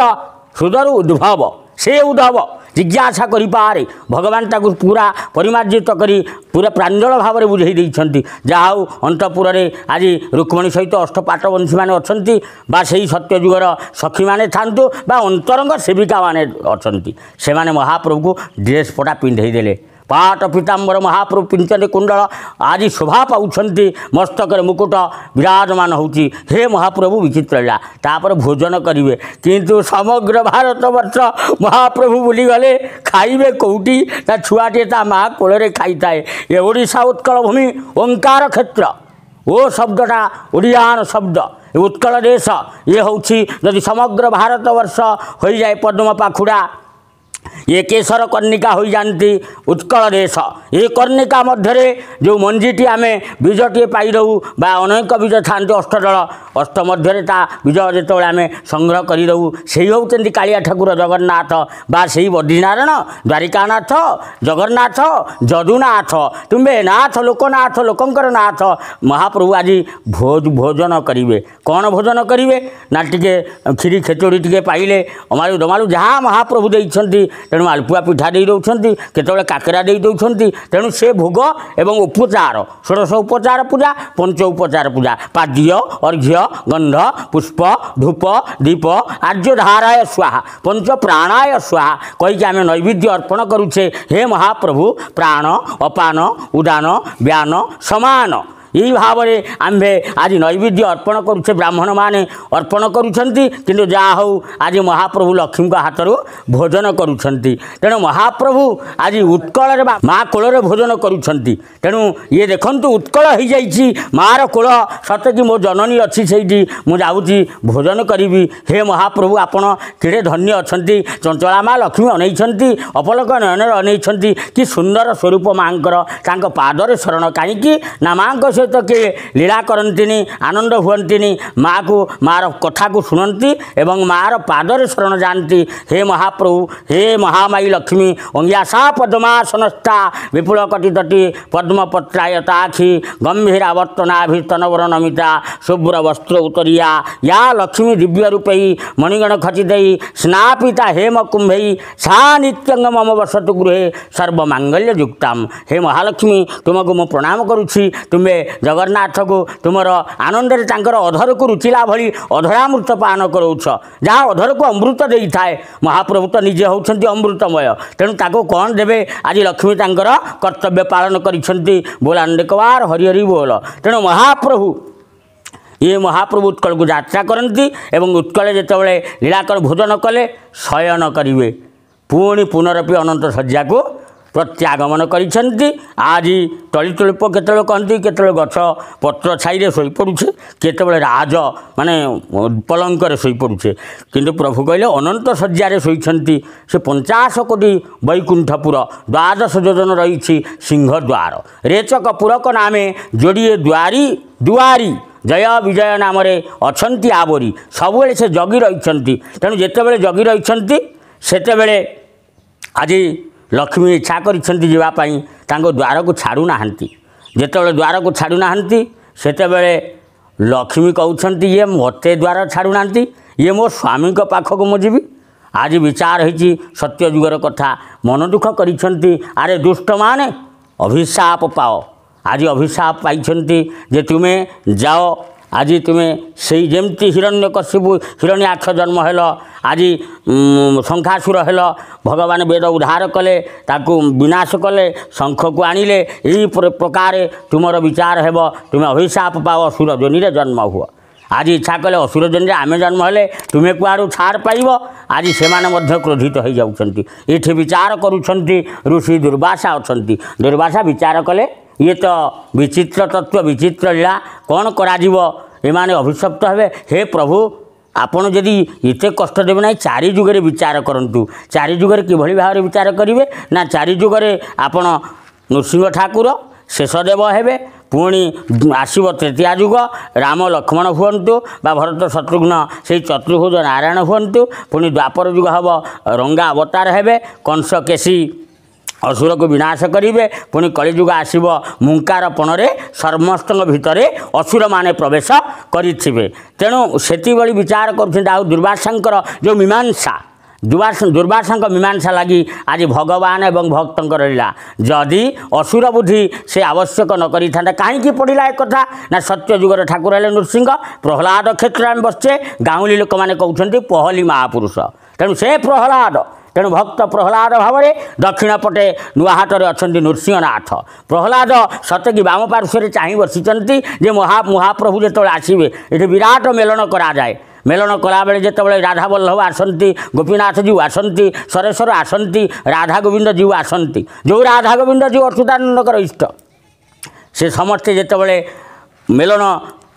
ସୁଦରୁ ଉଦ୍ଭବ ସେ ଉଦ୍ଧବ ଜିଜ୍ଞାସା କରିପାରେ ଭଗବାନ ତାକୁ ପୁରା ପରିମାର୍ଜିତ କରି ପୁରା ପ୍ରାଞ୍ଜଳ ଭାବରେ ବୁଝେଇ ଦେଇଛନ୍ତି ଯାହା ହଉ ଅନ୍ତପୁରରେ ଆଜି ରୁକ୍ମଣୀ ସହିତ ବଂଶୀମାନେ ଅଛନ୍ତି ବା ସେହି ଯୁଗର ସଖୀମାନେ ଥାନ୍ତୁ ବା ଅନ୍ତରଙ୍ଗ ସେବିକାମାନେ ଅଛନ୍ତି ସେମାନେ ମହାପ୍ରଭୁଙ୍କୁ ଡ୍ରେସ୍ ପଟା ପିନ୍ଧାଇ ଦେଲେ ପାଟ ପୀତାମ୍ବର ମହାପ୍ରଭୁ ପିଞ୍ଚନ୍ତି କୁଣ୍ଡଳ ଆଜି ଶୋଭା ପାଉଛନ୍ତି ମସ୍ତକରେ ମୁକୁଟ ବିରାଜମାନ ହେଉଛି ହେ ମହାପ୍ରଭୁ ବିଚିତ୍ର ଲୀଳା ତାପରେ ଭୋଜନ କରିବେ କିନ୍ତୁ ସମଗ୍ର ଭାରତବର୍ଷ ମହାପ୍ରଭୁ ବୁଲିଗଲେ ଖାଇବେ କେଉଁଠି ତା ଛୁଆଟିଏ ତା ମା କୋଳରେ ଖାଇଥାଏ ଏ ଓଡ଼ିଶା ଉତ୍କଳ ଭୂମି ଓଙ୍କାର କ୍ଷେତ୍ର ଓ ଶବ୍ଦଟା ଓଡ଼ିଆର ଶବ୍ଦ ଉତ୍କଳ ଦେଶ ଇଏ ହେଉଛି ଯଦି ସମଗ୍ର ଭାରତବର୍ଷ ହୋଇଯାଏ ପଦ୍ମ ପାଖୁଡ଼ା ये केशर कर्णिका हो जाती उत्कल रेश ये कर्णिका मध्य जो मंजीटी आम बीजटे पाई अनेक बीज था अष्टल अष्टम मध्य बीज जो आम संग्रह करूँ से कालिया ठाकुर जगन्नाथ बाई बद्रीनारायण द्वारिकानाथ जगन्नाथ जदुनाथ तुम्हें नाथ लोकनाथ लोकंर नाथ महाप्रभु आज भोज भोजन करे कौन भोजन करे ना टे खीरी खेचोड़ी टी पाइले अमारू दमालू जहाँ महाप्रभु दे ତେଣୁ ଆଳପୁଆ ପିଠା ଦେଇ ଦେଉଛନ୍ତି କେତେବେଳେ କାକେରା ଦେଇ ଦେଉଛନ୍ତି ତେଣୁ ସେ ଭୋଗ ଏବଂ ଉପଚାର ଷୋଡ଼ଶ ଉପଚାର ପୂଜା ପଞ୍ଚ ଉପଚାର ପୂଜା ପାଦ୍ୟ ଅର୍ଘ୍ୟ ଗନ୍ଧ ପୁଷ୍ପ ଧୂପ ଦୀପ ଆର୍ଯ୍ୟଧାରାୟ ସ୍ୱାହା ପଞ୍ଚ ପ୍ରାଣାୟ ସ୍ୱାହା କହିକି ଆମେ ନୈବେଦ୍ୟ ଅର୍ପଣ କରୁଛେ ହେ ମହାପ୍ରଭୁ ପ୍ରାଣ ଅପାନ ଉଦାନ ବ୍ୟାନ ସମାନ এই ভাবে আম্ভে আজ নৈবেদ্য অর্পণ করুছে ব্রাহ্মণ মানে অর্পণ করুছেন কিন্তু যা হোক আজ মহাপ্রভু লক্ষ্মীঙ্ হাতর ভোজন করুছেন তেণু মহাপ্রভু আজ উৎকଳରେ বা মা কোଳରେ ভোজন করুছেন তেণু ইয়ে দেখুন উৎকଳ ହୋଇଯାଇଛି ମାଆର କୋଳ ସତେ କି ମୋ ଜନନୀ ଅଛି ସେଇଠି ମୁଁ ଯାଉଛି ଭୋଜନ କରିବି ହେ ମହାପ୍ରଭୁ ଆପଣ କେଡ଼େ ଧନ୍ୟ ଅଛନ୍ତି ଚଞ୍ଚଳା ମା ଲକ୍ଷ୍ମୀ ଅନେଇଛନ୍ତି ଅପଲକ ନୟନରେ ଅନେଇଛନ୍ତି କି ସୁନ୍ଦର ସ୍ୱରୂପ ମାଆଙ୍କର ତାଙ୍କ ପାଦରେ ଶରଣ କାହିଁକି ନା ମାଆଙ୍କ ସେ ସହିତ କେହି ଲୀଳା କରନ୍ତିନି ଆନନ୍ଦ ହୁଅନ୍ତିନି ମାଆକୁ ମାଆର କଥାକୁ ଶୁଣନ୍ତି ଏବଂ ମାଆର ପାଦରେ ଶରଣ ଯାଆନ୍ତି ହେ ମହାପ୍ରଭୁ ହେ ମହାମାୟୀ ଲକ୍ଷ୍ମୀ ଅଙ୍ଗିଆସା ପଦ୍ମାସନସ୍ଥା ବିପୁଳ କଟିତଟି ପଦ୍ମପତ୍ରାୟତାଖି ଗମ୍ଭୀରାବର୍ତ୍ତନାଭିସ୍ତନବର ନମିତା ଶୁଭ୍ର ବସ୍ତ୍ର ଉତ୍ତରିଆ ୟା ଲକ୍ଷ୍ମୀ ଦିବ୍ୟ ରୂପେଇ ମଣିଗଣ ଖଚି ଦେଇ ସ୍ନାପିତା ହେମ କୁମ୍ଭେଇ ସା ନିତ୍ୟଙ୍ଗ ମମ ବସତୁ ଗୃହେ ସର୍ବମାଙ୍ଗଲ୍ୟ ଯୁକ୍ତାମ ହେ ମହାଲକ୍ଷ୍ମୀ ତୁମକୁ ମୁଁ ପ୍ରଣାମ କରୁଛି ତୁମେ ଜଗନ୍ନାଥକୁ ତୁମର ଆନନ୍ଦରେ ତାଙ୍କର ଅଧରକୁ ରୁଚିଲା ଭଳି ଅଧରାମୃତ ପାଳନ କରଉଛ ଯାହା ଅଧରକୁ ଅମୃତ ଦେଇଥାଏ ମହାପ୍ରଭୁ ତ ନିଜେ ହେଉଛନ୍ତି ଅମୃତମୟ ତେଣୁ ତାକୁ କ'ଣ ଦେବେ ଆଜି ଲକ୍ଷ୍ମୀ ତାଙ୍କର କର୍ତ୍ତବ୍ୟ ପାଳନ କରିଛନ୍ତି ବୋଲାନନ୍ଦ କୁମାର ହରିହରି ବୋଲ ତେଣୁ ମହାପ୍ରଭୁ ଇଏ ମହାପ୍ରଭୁ ଉତ୍କଳକୁ ଯାତ୍ରା କରନ୍ତି ଏବଂ ଉତ୍କଳ ଯେତେବେଳେ ଲୀଳାକର ଭୋଜନ କଲେ ଶୟନ କରିବେ ପୁଣି ପୁନରପି ଅନନ୍ତ ଶଯ୍ୟାକୁ ପ୍ରତ୍ୟାଗମନ କରିଛନ୍ତି ଆଜି ତଳିତଳିପ କେତେବେଳେ କହନ୍ତି କେତେବେଳେ ଗଛ ପତ୍ର ଛାଇରେ ଶୋଇପଡ଼ୁଛେ କେତେବେଳେ ରାଜ ମାନେ ପଲଙ୍କରେ ଶୋଇପଡ଼ୁଛେ କିନ୍ତୁ ପ୍ରଭୁ କହିଲେ ଅନନ୍ତ ଶଯ୍ୟାରେ ଶୋଇଛନ୍ତି ସେ ପଞ୍ଚାଶ କୋଟି ବୈକୁଣ୍ଠପୁର ଦ୍ୱାଦଶ ଯୋଜନା ରହିଛି ସିଂହଦ୍ୱାର ରେଚକ ପୁରକ ନାମେ ଯୋଡ଼ିଏ ଦ୍ୱାରୀ ଦୁଆରୀ ଜୟ ବିଜୟ ନାମରେ ଅଛନ୍ତି ଆବରି ସବୁବେଳେ ସେ ଜଗି ରହିଛନ୍ତି ତେଣୁ ଯେତେବେଳେ ଜଗି ରହିଛନ୍ତି ସେତେବେଳେ ଆଜି ଲକ୍ଷ୍ମୀ ଇଚ୍ଛା କରିଛନ୍ତି ଯିବା ପାଇଁ ତାଙ୍କ ଦ୍ୱାରକୁ ଛାଡ଼ୁନାହାନ୍ତି ଯେତେବେଳେ ଦ୍ୱାରକୁ ଛାଡ଼ୁନାହାନ୍ତି ସେତେବେଳେ ଲକ୍ଷ୍ମୀ କହୁଛନ୍ତି ଇଏ ମୋତେ ଦ୍ୱାର ଛାଡ଼ୁନାହାନ୍ତି ଇଏ ମୋ ସ୍ୱାମୀଙ୍କ ପାଖକୁ ମୁଁ ଯିବି ଆଜି ବିଚାର ହେଇଛି ସତ୍ୟଯୁଗର କଥା ମନ ଦୁଃଖ କରିଛନ୍ତି ଆରେ ଦୁଷ୍ଟମାନେ ଅଭିଶାପ ପାଅ ଆଜି ଅଭିଶାପ ପାଇଛନ୍ତି ଯେ ତୁମେ ଯାଅ ଆଜି ତୁମେ ସେଇ ଯେମିତି ହିରଣ୍ୟକଶିପୁ ହିରଣ୍ୟାକ୍ଷ ଜନ୍ମ ହେଲ ଆଜି ଶଙ୍ଖାସୁର ହେଲ ଭଗବାନ ବେଦ ଉଦ୍ଧାର କଲେ ତାକୁ ବିନାଶ କଲେ ଶଙ୍ଖକୁ ଆଣିଲେ ଏହି ପ୍ରକାରେ ତୁମର ବିଚାର ହେବ ତୁମେ ଅଭିଶାପ ପାଅ ସୁରଜୋନିରେ ଜନ୍ମ ହୁଅ ଆଜି ଇଚ୍ଛା କଲେ ଅସୁର ଜନ୍ମ ଆମେ ଜନ୍ମ ହେଲେ ତୁମେ କୁଆଡ଼ୁ ଛାଡ଼ ପାଇବ ଆଜି ସେମାନେ ମଧ୍ୟ କ୍ରୋଧିତ ହୋଇଯାଉଛନ୍ତି ଏଠି ବିଚାର କରୁଛନ୍ତି ଋଷି ଦୁର୍ବାସା ଅଛନ୍ତି ଦୁର୍ବାସା ବିଚାର କଲେ ଇଏ ତ ବିଚିତ୍ର ତତ୍ତ୍ୱ ବିଚିତ୍ର ଲୀଳା କ'ଣ କରାଯିବ ଏମାନେ ଅଭିଶପ୍ତ ହେବେ ହେ ପ୍ରଭୁ ଆପଣ ଯଦି ଏତେ କଷ୍ଟ ଦେବେ ନାହିଁ ଚାରି ଯୁଗରେ ବିଚାର କରନ୍ତୁ ଚାରି ଯୁଗରେ କିଭଳି ଭାବରେ ବିଚାର କରିବେ ନା ଚାରି ଯୁଗରେ ଆପଣ ନୃସିଂହ ଠାକୁର ଶେଷଦେବ ହେବେ ପୁଣି ଆସିବ ତୃତୀୟା ଯୁଗ ରାମ ଲକ୍ଷ୍ମଣ ହୁଅନ୍ତୁ ବା ଭରତ ଶତ୍ରୁଘ୍ନ ସେଇ ଚତୁର୍ଭୁଜ ନାରାୟଣ ହୁଅନ୍ତୁ ପୁଣି ଦ୍ୱାପର ଯୁଗ ହେବ ରଙ୍ଗା ଅବତାର ହେବେ କଂସ କେଶି ଅସୁରକୁ ବିନାଶ କରିବେ ପୁଣି କଳିଯୁଗ ଆସିବ ମୁଙ୍କାର ପଣରେ ସମସ୍ତଙ୍କ ଭିତରେ ଅସୁରମାନେ ପ୍ରବେଶ କରିଥିବେ ତେଣୁ ସେତିକିଭଳି ବିଚାର କରୁଛନ୍ତି ଆଉ ଦୁର୍ବାସାଙ୍କର ଯେଉଁ ମୀମାଂସା ଦୁବାସ ଦୁର୍ବାସଙ୍କ ମୀମାଂସା ଲାଗି ଆଜି ଭଗବାନ ଏବଂ ଭକ୍ତଙ୍କ ରହିଲା ଯଦି ଅସୁର ବୁଦ୍ଧି ସେ ଆବଶ୍ୟକ ନ କରିଥାନ୍ତେ କାହିଁକି ପଡ଼ିଲା ଏ କଥା ନା ସତ୍ୟ ଯୁଗର ଠାକୁର ହେଲେ ନୃସିଂହ ପ୍ରହ୍ଲାଦ କ୍ଷେତ୍ରରେ ଆମେ ବସିଛେ ଗାଉଁଲି ଲୋକମାନେ କହୁଛନ୍ତି ପହଲି ମହାପୁରୁଷ ତେଣୁ ସେ ପ୍ରହ୍ଲାଦ ତେଣୁ ଭକ୍ତ ପ୍ରହ୍ଲାଦ ଭାବରେ ଦକ୍ଷିଣ ପଟେ ନୂଆହାଟରେ ଅଛନ୍ତି ନୃସିଂହନାଥ ପ୍ରହ୍ଲାଦ ସତକି ବାମ ପାର୍ଶ୍ୱରେ ଚାହିଁ ବସିଛନ୍ତି ଯେ ମହା ମହାପ୍ରଭୁ ଯେତେବେଳେ ଆସିବେ ଏଠି ବିରାଟ ମେଳନ କରାଯାଏ ମେଳନ କଲାବେଳେ ଯେତେବେଳେ ରାଧା ବଲ୍ଲଭ ଆସନ୍ତି ଗୋପୀନାଥଜୀଉ ଆସନ୍ତି ସରେଶ୍ୱର ଆସନ୍ତି ରାଧା ଗୋବିନ୍ଦଜୀଉ ଆସନ୍ତି ଯେଉଁ ରାଧା ଗୋବିନ୍ଦଜୀଉ ଅଚ୍ୟୁତାନନ୍ଦଙ୍କର ଇଷ୍ଟ ସେ ସମସ୍ତେ ଯେତେବେଳେ ମେଳନ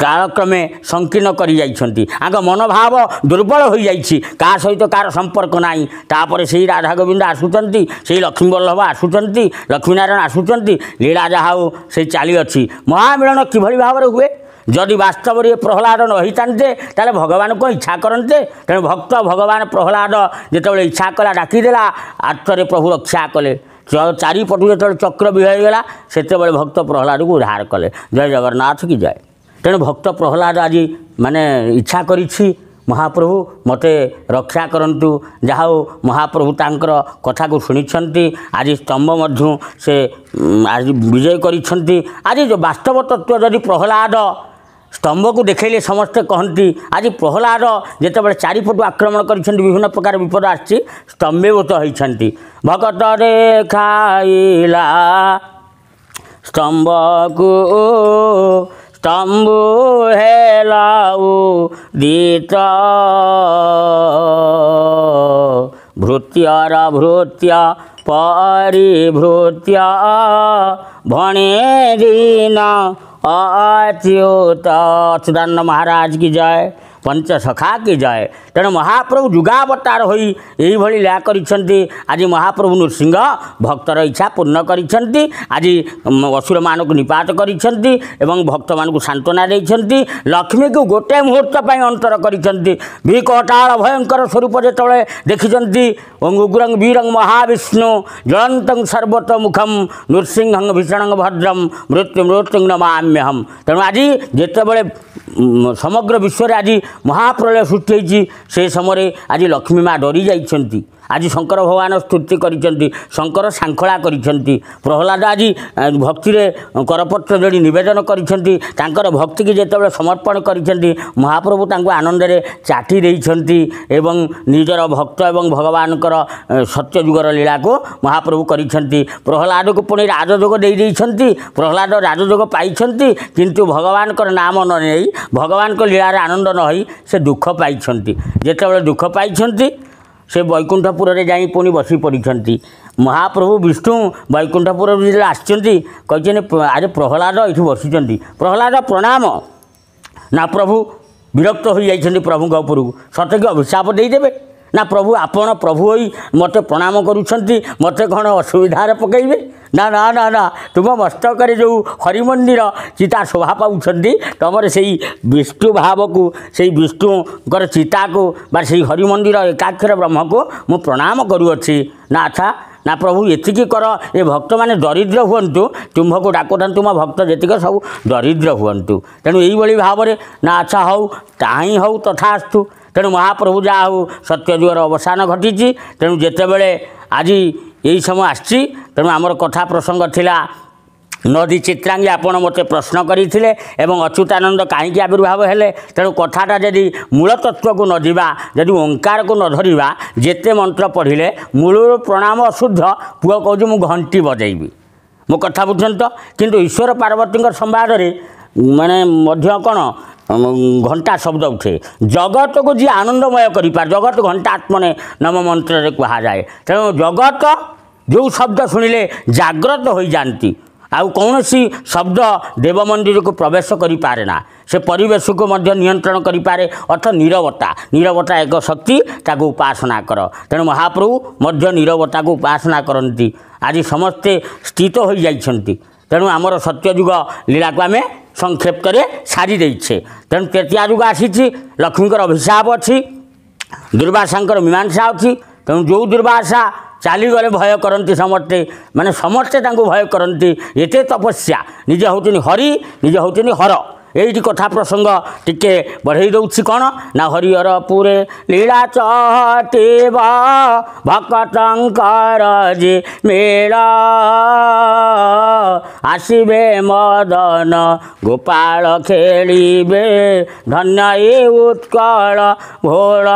କାଳକ୍ରମେ ସଂକୀର୍ଣ୍ଣ କରିଯାଇଛନ୍ତି ଆଙ୍କ ମନୋଭାବ ଦୁର୍ବଳ ହୋଇଯାଇଛି କାହା ସହିତ କାହାର ସମ୍ପର୍କ ନାହିଁ ତାପରେ ସେହି ରାଧା ଗୋବିନ୍ଦ ଆସୁଛନ୍ତି ସେହି ଲକ୍ଷ୍ମୀବଲ୍ଲଭ ଆସୁଛନ୍ତି ଲକ୍ଷ୍ମୀନାରାୟଣ ଆସୁଛନ୍ତି ଲୀଳା ଯାହା ହଉ ସେ ଚାଲିଅଛି ମହାମିଳନ କିଭଳି ଭାବରେ ହୁଏ যদি বাস্তবরে প্রহ্লাদ ন হইতান্তে তাহলে ভগবানকে ইচ্ছা করতে তেমন ভক্ত ভগবান প্রহ্লাদ যেতবে ইচ্ছা কলা ডাকিদেলা আত্মরে প্রভু রক্ষা কলে চারিপটু যেতবে চক্র বিহয়ে গলা সেতবে ভক্ত প্রহ্লাদকে উদ্ধার কলে জয় জগন্নাথ কি জয় তেমন ভক্ত প্রহ্লাদ আজি মানে ইচ্ছা করেছি মহাপ্রভু মতে রক্ষা করতু যা হো মহাপ্রভু তাঁকর কথাকে শুনেছেন আজ স্তম্ভ মধ্যে সে আজ বিজয় করেছেন আজ বাস্তব তত্ত্ব যদি প্রহ্লাদ ସ୍ତମ୍ଭକୁ ଦେଖେଇଲେ ସମସ୍ତେ କହନ୍ତି ଆଜି ପ୍ରହଲାଦ ଯେତେବେଳେ ଚାରିପଟୁ ଆକ୍ରମଣ କରିଛନ୍ତି ବିଭିନ୍ନ ପ୍ରକାର ବିପଦ ଆସିଛି ସ୍ତମ୍ଭୀଭୂତ ହୋଇଛନ୍ତି ଭକତ ଦେଖାଇଲା ସ୍ତମ୍ଭକୁ ସ୍ତମ୍ଭୁ ହେଲାଉ ଦୀତ ଭୃତ୍ୟର ଭୃତ୍ୟ ପରିଭୃତ୍ୟ ଭଣେ ଦିନ अच्युत सदानंद महाराज की जय ପଞ୍ଚସଖା କି ଜୟ ତେଣୁ ମହାପ୍ରଭୁ ଯୁଗାବତାର ହୋଇ ଏଇଭଳି ଲୀଳା କରିଛନ୍ତି ଆଜି ମହାପ୍ରଭୁ ନୃସିଂହ ଭକ୍ତର ଇଚ୍ଛା ପୂର୍ଣ୍ଣ କରିଛନ୍ତି ଆଜି ଅସୁରମାନଙ୍କୁ ନିପାତ କରିଛନ୍ତି ଏବଂ ଭକ୍ତମାନଙ୍କୁ ସାନ୍ତ୍ୱନା ଦେଇଛନ୍ତି ଲକ୍ଷ୍ମୀକୁ ଗୋଟିଏ ମୁହୂର୍ତ୍ତ ପାଇଁ ଅନ୍ତର କରିଛନ୍ତି ବିକଟାଳ ଭୟଙ୍କର ସ୍ୱରୂପ ଯେତେବେଳେ ଦେଖିଛନ୍ତି ଉଗ୍ରଙ୍ଗ ବୀରଙ୍ଗ ମହାବିଷ୍ଣୁ ଜ୍ୱଳନ୍ତଂ ସର୍ବତୋମୁଖମ୍ ନୃସିଂହଂ ଭୀଷଣଂ ଭଦ୍ରମ୍ ମୃତ୍ୟୁ ମୃତ୍ୟୁଂ ନମାମ୍ୟହମ୍ ତେଣୁ ଆଜି ଯେତେବେଳେ ସମଗ୍ର ବିଶ୍ୱରେ ଆଜି ମହାପ୍ରଳୟ ସୃଷ୍ଟି ହେଇଛି ସେ ସମୟରେ ଆଜି ଲକ୍ଷ୍ମୀ ମା' ଡରି ଆଜି ଶଙ୍କର ଭଗବାନ ସ୍ତୁତି କରିଛନ୍ତି ଶଙ୍କର ଶାଙ୍ଖଳା କରିଛନ୍ତି ପ୍ରହଲ୍ଲାଦ ଆଜି ଭକ୍ତିରେ କରପତ୍ର ଯୋଡ଼ି ନିବେଦନ କରିଛନ୍ତି ତାଙ୍କର ଭକ୍ତିକି ଯେତେବେଳେ ସମର୍ପଣ କରିଛନ୍ତି ମହାପ୍ରଭୁ ତାଙ୍କୁ ଆନନ୍ଦରେ ଚାଟି ଦେଇଛନ୍ତି ଏବଂ ନିଜର ଭକ୍ତ ଏବଂ ଭଗବାନଙ୍କର ସତ୍ୟଯୁଗର ଲୀଳାକୁ ମହାପ୍ରଭୁ କରିଛନ୍ତି ପ୍ରହଲ୍ଲାଦକୁ ପୁଣି ରାଜଯୋଗ ଦେଇଦେଇଛନ୍ତି ପ୍ରହଲ୍ଲାଦ ରାଜଯୋଗ ପାଇଛନ୍ତି କିନ୍ତୁ ଭଗବାନଙ୍କର ନାମ ନ ନେଇ ଭଗବାନଙ୍କ ଲୀଳାରେ ଆନନ୍ଦ ନ ହୋଇ ସେ ଦୁଃଖ ପାଇଛନ୍ତି ଯେତେବେଳେ ଦୁଃଖ ପାଇଛନ୍ତି ସେ ବୈକୁଣ୍ଠପୁରରେ ଯାଇ ପୁଣି ବସି ପଡ଼ିଛନ୍ତି ମହାପ୍ରଭୁ ବିଷ୍ଣୁ ବୈକୁଣ୍ଠପୁରରୁ ଯେତେବେଳେ ଆସିଛନ୍ତି କହିଛନ୍ତି ଆରେ ପ୍ରହ୍ଲାଦ ଏଠି ବସିଛନ୍ତି ପ୍ରହ୍ଲାଦ ପ୍ରଣାମ ନା ପ୍ରଭୁ ବିରକ୍ତ ହୋଇଯାଇଛନ୍ତି ପ୍ରଭୁଙ୍କ ଉପରକୁ ସତେକି ଅଭିଶାପ ଦେଇଦେବେ ନା ପ୍ରଭୁ ଆପଣ ପ୍ରଭୁ ହୋଇ ମୋତେ ପ୍ରଣାମ କରୁଛନ୍ତି ମୋତେ କ'ଣ ଅସୁବିଧାରେ ପକାଇବେ ନା ନା ନା ନା ତୁମ ମସ୍ତକରେ ଯେଉଁ ହରିମନ୍ଦିର ଚିତା ଶୋଭା ପାଉଛନ୍ତି ତୁମର ସେଇ ବିଷ୍ଣୁ ଭାବକୁ ସେଇ ବିଷ୍ଣୁଙ୍କର ଚିତାକୁ ବା ସେଇ ହରିମନ୍ଦିର ଏକାକ୍ଷର ବ୍ରହ୍ମକୁ ମୁଁ ପ୍ରଣାମ କରୁଅଛି ନା ଆଚ୍ଛା ନା ପ୍ରଭୁ ଏତିକି କର ଏ ଭକ୍ତମାନେ ଦରିଦ୍ର ହୁଅନ୍ତୁ ତୁମ୍ଭକୁ ଡାକୁଥାନ୍ତୁ ମୋ ଭକ୍ତ ଯେତିକ ସବୁ ଦରିଦ୍ର ହୁଅନ୍ତୁ ତେଣୁ ଏଇଭଳି ଭାବରେ ନା ଆଚ୍ଛା ହଉ ତାହିଁ ହଉ ତଥା ଆସ୍ତୁ ତେଣୁ ମହାପ୍ରଭୁ ଯାହା ହେଉ ସତ୍ୟଯୁଗର ଅବସାନ ଘଟିଛି ତେଣୁ ଯେତେବେଳେ ଆଜି ଏହି ସମୟ ଆସିଛି ତେଣୁ ଆମର କଥା ପ୍ରସଙ୍ଗ ଥିଲା ନଦୀ ଚିତ୍ରାଙ୍ଗୀ ଆପଣ ମୋତେ ପ୍ରଶ୍ନ କରିଥିଲେ ଏବଂ ଅଚ୍ୟୁତାନନ୍ଦ କାହିଁକି ଆବିର୍ଭାବ ହେଲେ ତେଣୁ କଥାଟା ଯଦି ମୂଳ ତତ୍ତ୍ୱକୁ ନ ଯିବା ଯଦି ଓଙ୍କାରକୁ ନ ଧରିବା ଯେତେ ମନ୍ତ୍ର ପଢ଼ିଲେ ମୂଳରୁ ପ୍ରଣାମ ଅଶୁଦ୍ଧ ପୁଅ କହୁଛି ମୁଁ ଘଣ୍ଟି ବଜାଇବି ମୋ କଥା ବୁଝନ୍ତି ତ କିନ୍ତୁ ଈଶ୍ୱର ପାର୍ବତୀଙ୍କ ସମ୍ବାଦରେ ମାନେ ମଧ୍ୟ କ'ଣ ଘଣ୍ଟା ଶବ୍ଦ ଉଠେ ଜଗତକୁ ଯିଏ ଆନନ୍ଦମୟ କରିପାରେ ଜଗତ ଘଣ୍ଟା ଆତ୍ମନେ ନମ ମନ୍ତ୍ରରେ କୁହାଯାଏ ତେଣୁ ଜଗତ ଯେଉଁ ଶବ୍ଦ ଶୁଣିଲେ ଜାଗ୍ରତ ହୋଇଯାଆନ୍ତି ଆଉ କୌଣସି ଶବ୍ଦ ଦେବ ମନ୍ଦିରକୁ ପ୍ରବେଶ କରିପାରେ ନା ସେ ପରିବେଶକୁ ମଧ୍ୟ ନିୟନ୍ତ୍ରଣ କରିପାରେ ଅର୍ଥ ନିରବତା ନିରବତା ଏକ ଶକ୍ତି ତାକୁ ଉପାସନା କର ତେଣୁ ମହାପ୍ରଭୁ ମଧ୍ୟ ନିରବତାକୁ ଉପାସନା କରନ୍ତି ଆଜି ସମସ୍ତେ ସ୍ଥିତ ହୋଇଯାଇଛନ୍ତି ତେଣୁ ଆମର ସତ୍ୟଯୁଗ ଲୀଳାକୁ ଆମେ ସଂକ୍ଷେପ୍ତରେ ସାରି ଦେଇଛେ ତେଣୁ ତୃତୀୟା ଯୁଗ ଆସିଛି ଲକ୍ଷ୍ମୀଙ୍କର ଅଭିଶାପ ଅଛି ଦୁର୍ବାସାଙ୍କର ମୀମାଂସା ଅଛି ତେଣୁ ଯେଉଁ ଦୁର୍ବାସା ଚାଲିଗଲେ ଭୟ କରନ୍ତି ସମସ୍ତେ ମାନେ ସମସ୍ତେ ତାଙ୍କୁ ଭୟ କରନ୍ତି ଏତେ ତପସ୍ୟା ନିଜେ ହେଉଛନ୍ତି ହରି ନିଜେ ହେଉଛନ୍ତି ହର ଏଇଠି କଥା ପ୍ରସଙ୍ଗ ଟିକେ ବଢ଼େଇ ଦେଉଛି କ'ଣ ନା ହରିହର ପୁରେ ଲୀଳା ଚଟିବ ଭକତଙ୍କର ଯେ ମେଳ ଆସିବେ ମଦନ ଗୋପାଳ ଖେଳିବେ ଧନ୍ୟ ଏ ଉତ୍କଳ ଭୋଳ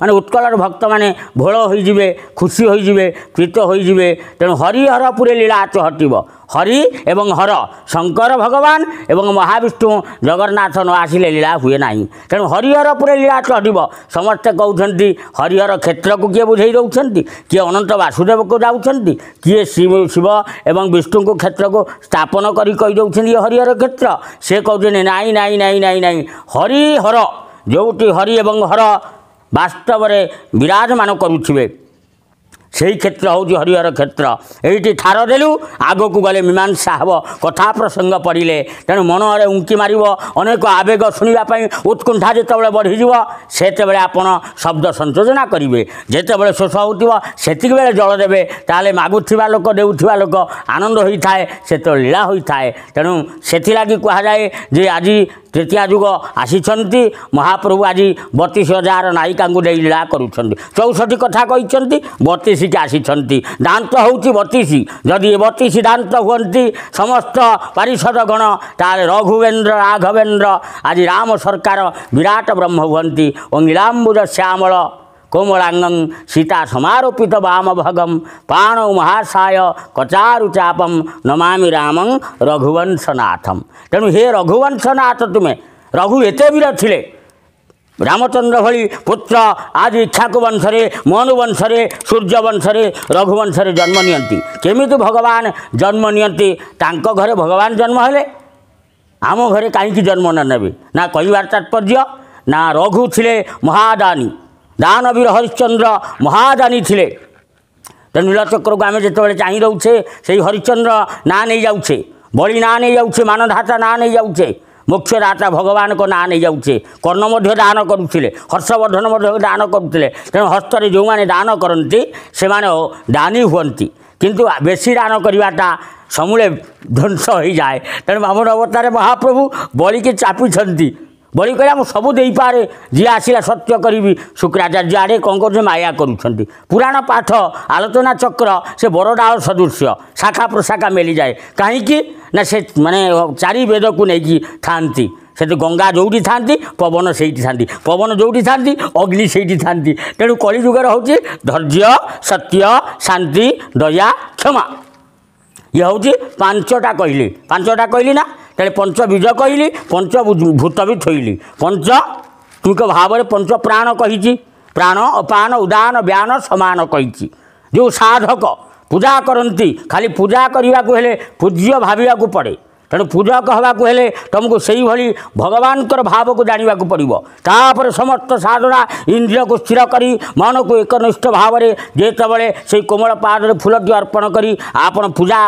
ମାନେ ଉତ୍କଳର ଭକ୍ତମାନେ ଭୋଳ ହୋଇଯିବେ ଖୁସି ହୋଇଯିବେ ପ୍ରୀତ ହୋଇଯିବେ ତେଣୁ ହରିହରପୁରେ ଲୀଳା ଚହଟିବ ହରି ଏବଂ ହର ଶଙ୍କର ଭଗବାନ ଏବଂ ମହାବିଷ୍ଣୁ ଜଗନ୍ନାଥ ନ ଆସିଲେ ଲୀଳା ହୁଏ ନାହିଁ ତେଣୁ ହରିହର ପରେ ଲୀଳା ଚଢ଼ିବ ସମସ୍ତେ କହୁଛନ୍ତି ହରିହର କ୍ଷେତ୍ରକୁ କିଏ ବୁଝେଇ ଦେଉଛନ୍ତି କିଏ ଅନନ୍ତ ବାସୁଦେବକୁ ଯାଉଛନ୍ତି କିଏ ଶିବ ଏବଂ ବିଷ୍ଣୁଙ୍କୁ କ୍ଷେତ୍ରକୁ ସ୍ଥାପନ କରି କହିଦେଉଛନ୍ତି ଇଏ ହରିହର କ୍ଷେତ୍ର ସେ କହୁଛନ୍ତି ନାଇଁ ନାଇଁ ନାଇଁ ନାଇଁ ନାଇଁ ହରିହର ଯେଉଁଠି ହରି ଏବଂ ହର ବାସ୍ତବରେ ବିରାଜମାନ କରୁଥିବେ সেই ক্ষেত্র ହେଉଛି হরিহর କ୍ଷେତ୍ର ଏଇଠି ଠାର ଦେଲୁ ଆଗକୁ ଗଲେ ମୀମାଂସା ହେବ କଥା ପ୍ରସଙ୍ଗ ପଡ଼ିଲେ ତେଣୁ ମନରେ ଉଙ୍କି ମାରିବ ଅନେକ ଆବେଗ ଶୁଣିବା ପାଇଁ ଉତ୍କଣ୍ଠା ଯେତେବେଳେ ବଢ଼ିଯିବ ସେତେବେଳେ ଆପଣ ଶବ୍ଦ ସଂଯୋଜନା କରିବେ ଯେତେବେଳେ ଶୋଷ ହେଉଥିବ ସେତିକି ବେଳେ ଜଳ ଦେବେ ତାହେଲେ ମାଗୁଥିବା ଲୋକ ଦେଉଥିବା ଲୋକ ଆନନ୍ଦ ହୋଇଥାଏ ସେତେବେଳେ ଲୀଳା ହୋଇଥାଏ ତେଣୁ ସେଥିଲାଗି କୁହାଯାଏ ଯେ ଆଜି তৃতীয়া যুগ আসিছেন মহাপ্রভু আজ বতিশ হাজার নায়িকা দেই লীলা করছেন চৌষঠি কথা কিন্তু বতিশ ବତିଶିକି ଆସିଛନ୍ତି ଦାନ୍ତ ହେଉଛି ବତିଶ ଯଦି ଏ ବତିଶ ଦାନ୍ତ ହୁଅନ୍ତି ସମସ୍ତ ପାରିଷଦଗଣ ତାହେଲେ ରଘୁବେନ୍ଦ୍ର ରାଘବେନ୍ଦ୍ର ଆଜି ରାମ ସରକାର ବିରାଟ ବ୍ରହ୍ମ ହୁଅନ୍ତି ଓ ଅଙ୍ଗିଳାମ୍ବୁଜ ଶ୍ୟାମଳ କୋମଳାଙ୍ଗଂ ସୀତା ସମାରୋପିତ ବାମ ଭଗମ ପାଣ ମହାଶାୟ କଚାରୁ ଚାପମ ନମାମି ରାମଂ ରଘୁବଂଶନାଥମ ତେଣୁ ହେ ରଘୁବଂଶନାଥ ତୁମେ ରଘୁ ଏତେ ବୀର ଥିଲେ ରାମଚନ୍ଦ୍ର ଭଳି ପୁତ୍ର ଆଜି ଇଚ୍ଛାକୁ ବଂଶରେ ମନୁ ବଂଶରେ ମନୁବଂଶରେ ସୂର୍ଯ୍ୟବଂଶରେ ରଘୁବଂଶରେ ଜନ୍ମ ନିଅନ୍ତି କେମିତି ଭଗବାନ ଜନ୍ମ ନିଅନ୍ତି ତାଙ୍କ ଘରେ ଭଗବାନ ଜନ୍ମ ହେଲେ ଆମ ଘରେ କାହିଁକି ଜନ୍ମ ନ ନେବେ ନା କହିବାର ତାତ୍ପର୍ଯ୍ୟ ନା ରଘୁ ଥିଲେ ମହାଦାନୀ ଦାନବୀର ହରିଶ୍ଚନ୍ଦ୍ର ମହାଦାନୀ ଥିଲେ ତେଣୁ ନୀଳଚକ୍ରକୁ ଆମେ ଯେତେବେଳେ ଚାହିଁ ଦେଉଛେ ସେଇ ହରିଶ୍ଚନ୍ଦ୍ର ନାଁ ନେଇଯାଉଛେ ବଳି ନାଁ ନେଇଯାଉଛେ ମାନଧାତା ନାଁ ନେଇଯାଉଛେ ମୋକ୍ଷଦାତା ଭଗବାନଙ୍କ ନାଁ ନେଇଯାଉଛେ କର୍ଣ୍ଣ ମଧ୍ୟ ଦାନ କରୁଥିଲେ ହର୍ଷବର୍ଦ୍ଧନ ମଧ୍ୟ ଦାନ କରୁଥିଲେ ତେଣୁ ହସ୍ତରେ ଯେଉଁମାନେ ଦାନ କରନ୍ତି ସେମାନେ ଦାନୀ ହୁଅନ୍ତି କିନ୍ତୁ ବେଶୀ ଦାନ କରିବାଟା ସମୂଳେ ଧ୍ୱଂସ ହୋଇଯାଏ ତେଣୁ ବାମନ ଅବତାରେ ମହାପ୍ରଭୁ ବଳିକି ଚାପିଛନ୍ତି বলি কে আমি সবু দেইপারে যিয়ে আসলে সত্য করবি শুক্রাচার্য আরে কম করছে মায়া করছেন পুরাণ পাঠ আলোচনা চক্র সে বড় ডাল সদৃশ্য শাখা প্রশাখা মেলি যায় কাহিকি না সে মানে চারি বেদকু নেইকি থান্তি সেটি গঙ্গা যেটি ଥାନ୍ତି পবন সেইটি থাকে পবন যেটি ଥାନ୍ତି অগ্নি সেইটি ଥାନ୍ତି তেমন କଳିଯୁଗର হচ্ছে ধৈর্য সত্য শান্তি দয়া ক্ষমা ଇଏ ହେଉଛି ପାଞ୍ଚଟା କହିଲି ପାଞ୍ଚଟା କହିଲି ନା ତେଣୁ ପଞ୍ଚବିଜ କହିଲି ପଞ୍ଚ ଭୂତ ବି ଥୋଇଲି ପଞ୍ଚ ତୁଙ୍କ ଭାବରେ ପଞ୍ଚ ପ୍ରାଣ କହିଛି ପ୍ରାଣ ଅପାନ ଉଦାହରଣ ବ୍ୟାନ ସମାନ କହିଛି ଯେଉଁ ସାଧକ ପୂଜା କରନ୍ତି ଖାଲି ପୂଜା କରିବାକୁ ହେଲେ ପୂଜ୍ୟ ଭାବିବାକୁ ପଡ଼େ ତେଣୁ ପୂଜକ ହେବାକୁ ହେଲେ ତୁମକୁ ସେହିଭଳି ଭଗବାନଙ୍କର ଭାବକୁ ଜାଣିବାକୁ ପଡ଼ିବ ତାପରେ ସମସ୍ତ ସାଧନା ଇନ୍ଦ୍ରିୟକୁ ସ୍ଥିର କରି ମନକୁ ଏକନିଷ୍ଠ ଭାବରେ ଯେତେବେଳେ ସେହି କୋମଳ ପାହାଡ଼ରେ ଫୁଲଟି ଅର୍ପଣ କରି ଆପଣ ପୂଜା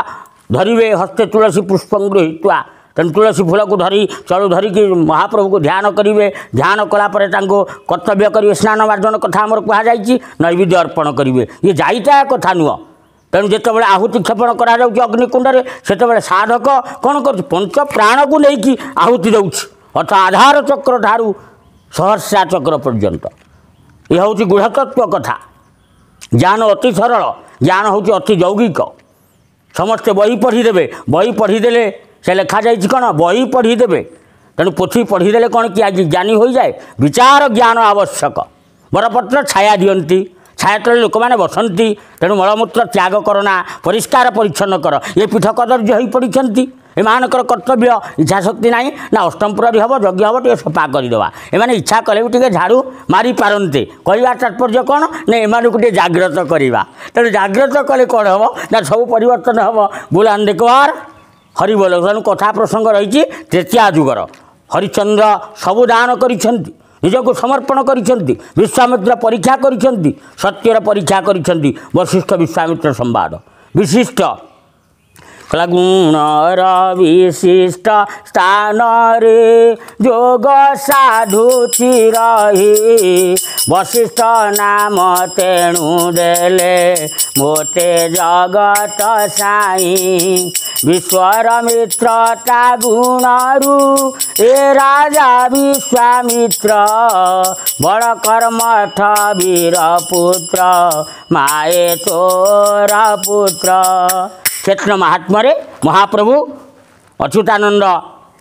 ଧରିବେ ହସ୍ତେ ତୁଳସୀ ପୁଷ୍ପଙ୍ଗୁ ହିତୁଆ ତେଣୁ ତୁଳସୀ ଫୁଲକୁ ଧରି ଚଳୁ ଧରିକି ମହାପ୍ରଭୁକୁ ଧ୍ୟାନ କରିବେ ଧ୍ୟାନ କଲାପରେ ତାଙ୍କୁ କର୍ତ୍ତବ୍ୟ କରିବେ ସ୍ନାନ ମାର୍ଜନ କଥା ଆମର କୁହାଯାଇଛି ନୈବେଦ୍ୟ ଅର୍ପଣ କରିବେ ଇଏ ଯାଇଥାଏ କଥା ନୁହଁ ତେଣୁ ଯେତେବେଳେ ଆହୁତି କ୍ଷେପଣ କରାଯାଉଛି ଅଗ୍ନିକୁଣ୍ଡରେ ସେତେବେଳେ ସାଧକ କ'ଣ କରୁଛି ପଞ୍ଚ ପ୍ରାଣକୁ ନେଇକି ଆହୁତି ଦେଉଛି ଅର୍ଥାତ ଆଧାର ଚକ୍ର ଠାରୁ ସହସ୍ରା ଚକ୍ର ପର୍ଯ୍ୟନ୍ତ ଏ ହେଉଛି ଗୃହତତ୍ଵ କଥା ଜ୍ଞାନ ଅତି ସରଳ ଜ୍ଞାନ ହେଉଛି ଅତି ଯୌଗିକ ସମସ୍ତେ ବହି ପଢ଼ିଦେବେ ବହି ପଢ଼ିଦେଲେ ସେ ଲେଖାଯାଇଛି କ'ଣ ବହି ପଢ଼ିଦେବେ ତେଣୁ ପୋଥି ପଢ଼ିଦେଲେ କ'ଣ କି ଆଜି ଜ୍ଞାନୀ ହୋଇଯାଏ ବିଚାର ଜ୍ଞାନ ଆବଶ୍ୟକ ବରପତ୍ର ଛାୟା ଦିଅନ୍ତି ছায়াতলে লোক মানে বসতি তেমন মলমূত্র ত্যাগ করোনা পরিষ্কার পরিচ্ছন্ন কর এ পীঠ কদর্য হয়ে পড়ি এমানকর কর্তব্য ইচ্ছাশক্তি না না অষ্টমপুরী হব যজ্ঞ হব টিকি সফা করে দেওয়া এমানে ইচ্ছা কলে টিকি ঝাড়ু মারি পাতে কহার তাৎপর্য কোণ না এমানু টিকি জাগ্রত করা তেমন জাগ্রত কলে কোণ হব না সব পরিবর্তন হব বুলান দেখবার হরিবল কথা প্রসঙ্গ রয়েছে তৃতীয় যুগর হরিচন্দ্র সবু দান করেছেন ନିଜକୁ ସମର୍ପଣ କରିଛନ୍ତି ବିଶ୍ୱାମିତ୍ର ପରୀକ୍ଷା କରିଛନ୍ତି ସତ୍ୟର ପରୀକ୍ଷା କରିଛନ୍ତି ବଶିଷ୍ଠ ବିଶ୍ୱାମିତ୍ର ସମ୍ବାଦ ବିଶିଷ୍ଟ କହିଲା ଗୁଣର ବିଶିଷ୍ଟ ସ୍ଥାନରେ ଯୋଗ ସାଧୁ ଚିରହି ବଶିଷ୍ଠ ନାମ ତେଣୁ ଦେଲେ ମୋତେ ଜଗତ ସାଇ ବିଶ୍ୱରମିତ୍ର ତା ଗୁଣରୁ ଏ ରାଜା ବିଶ୍ୱାମିତ୍ର ବଡ଼ କର୍ମଠ ବୀର ପୁତ୍ର ମାଏ ତୋର ପୁତ୍ର କ୍ଷେତ୍ର ମହାତ୍ମାରେ ମହାପ୍ରଭୁ ଅଚ୍ୟୁତାନନ୍ଦ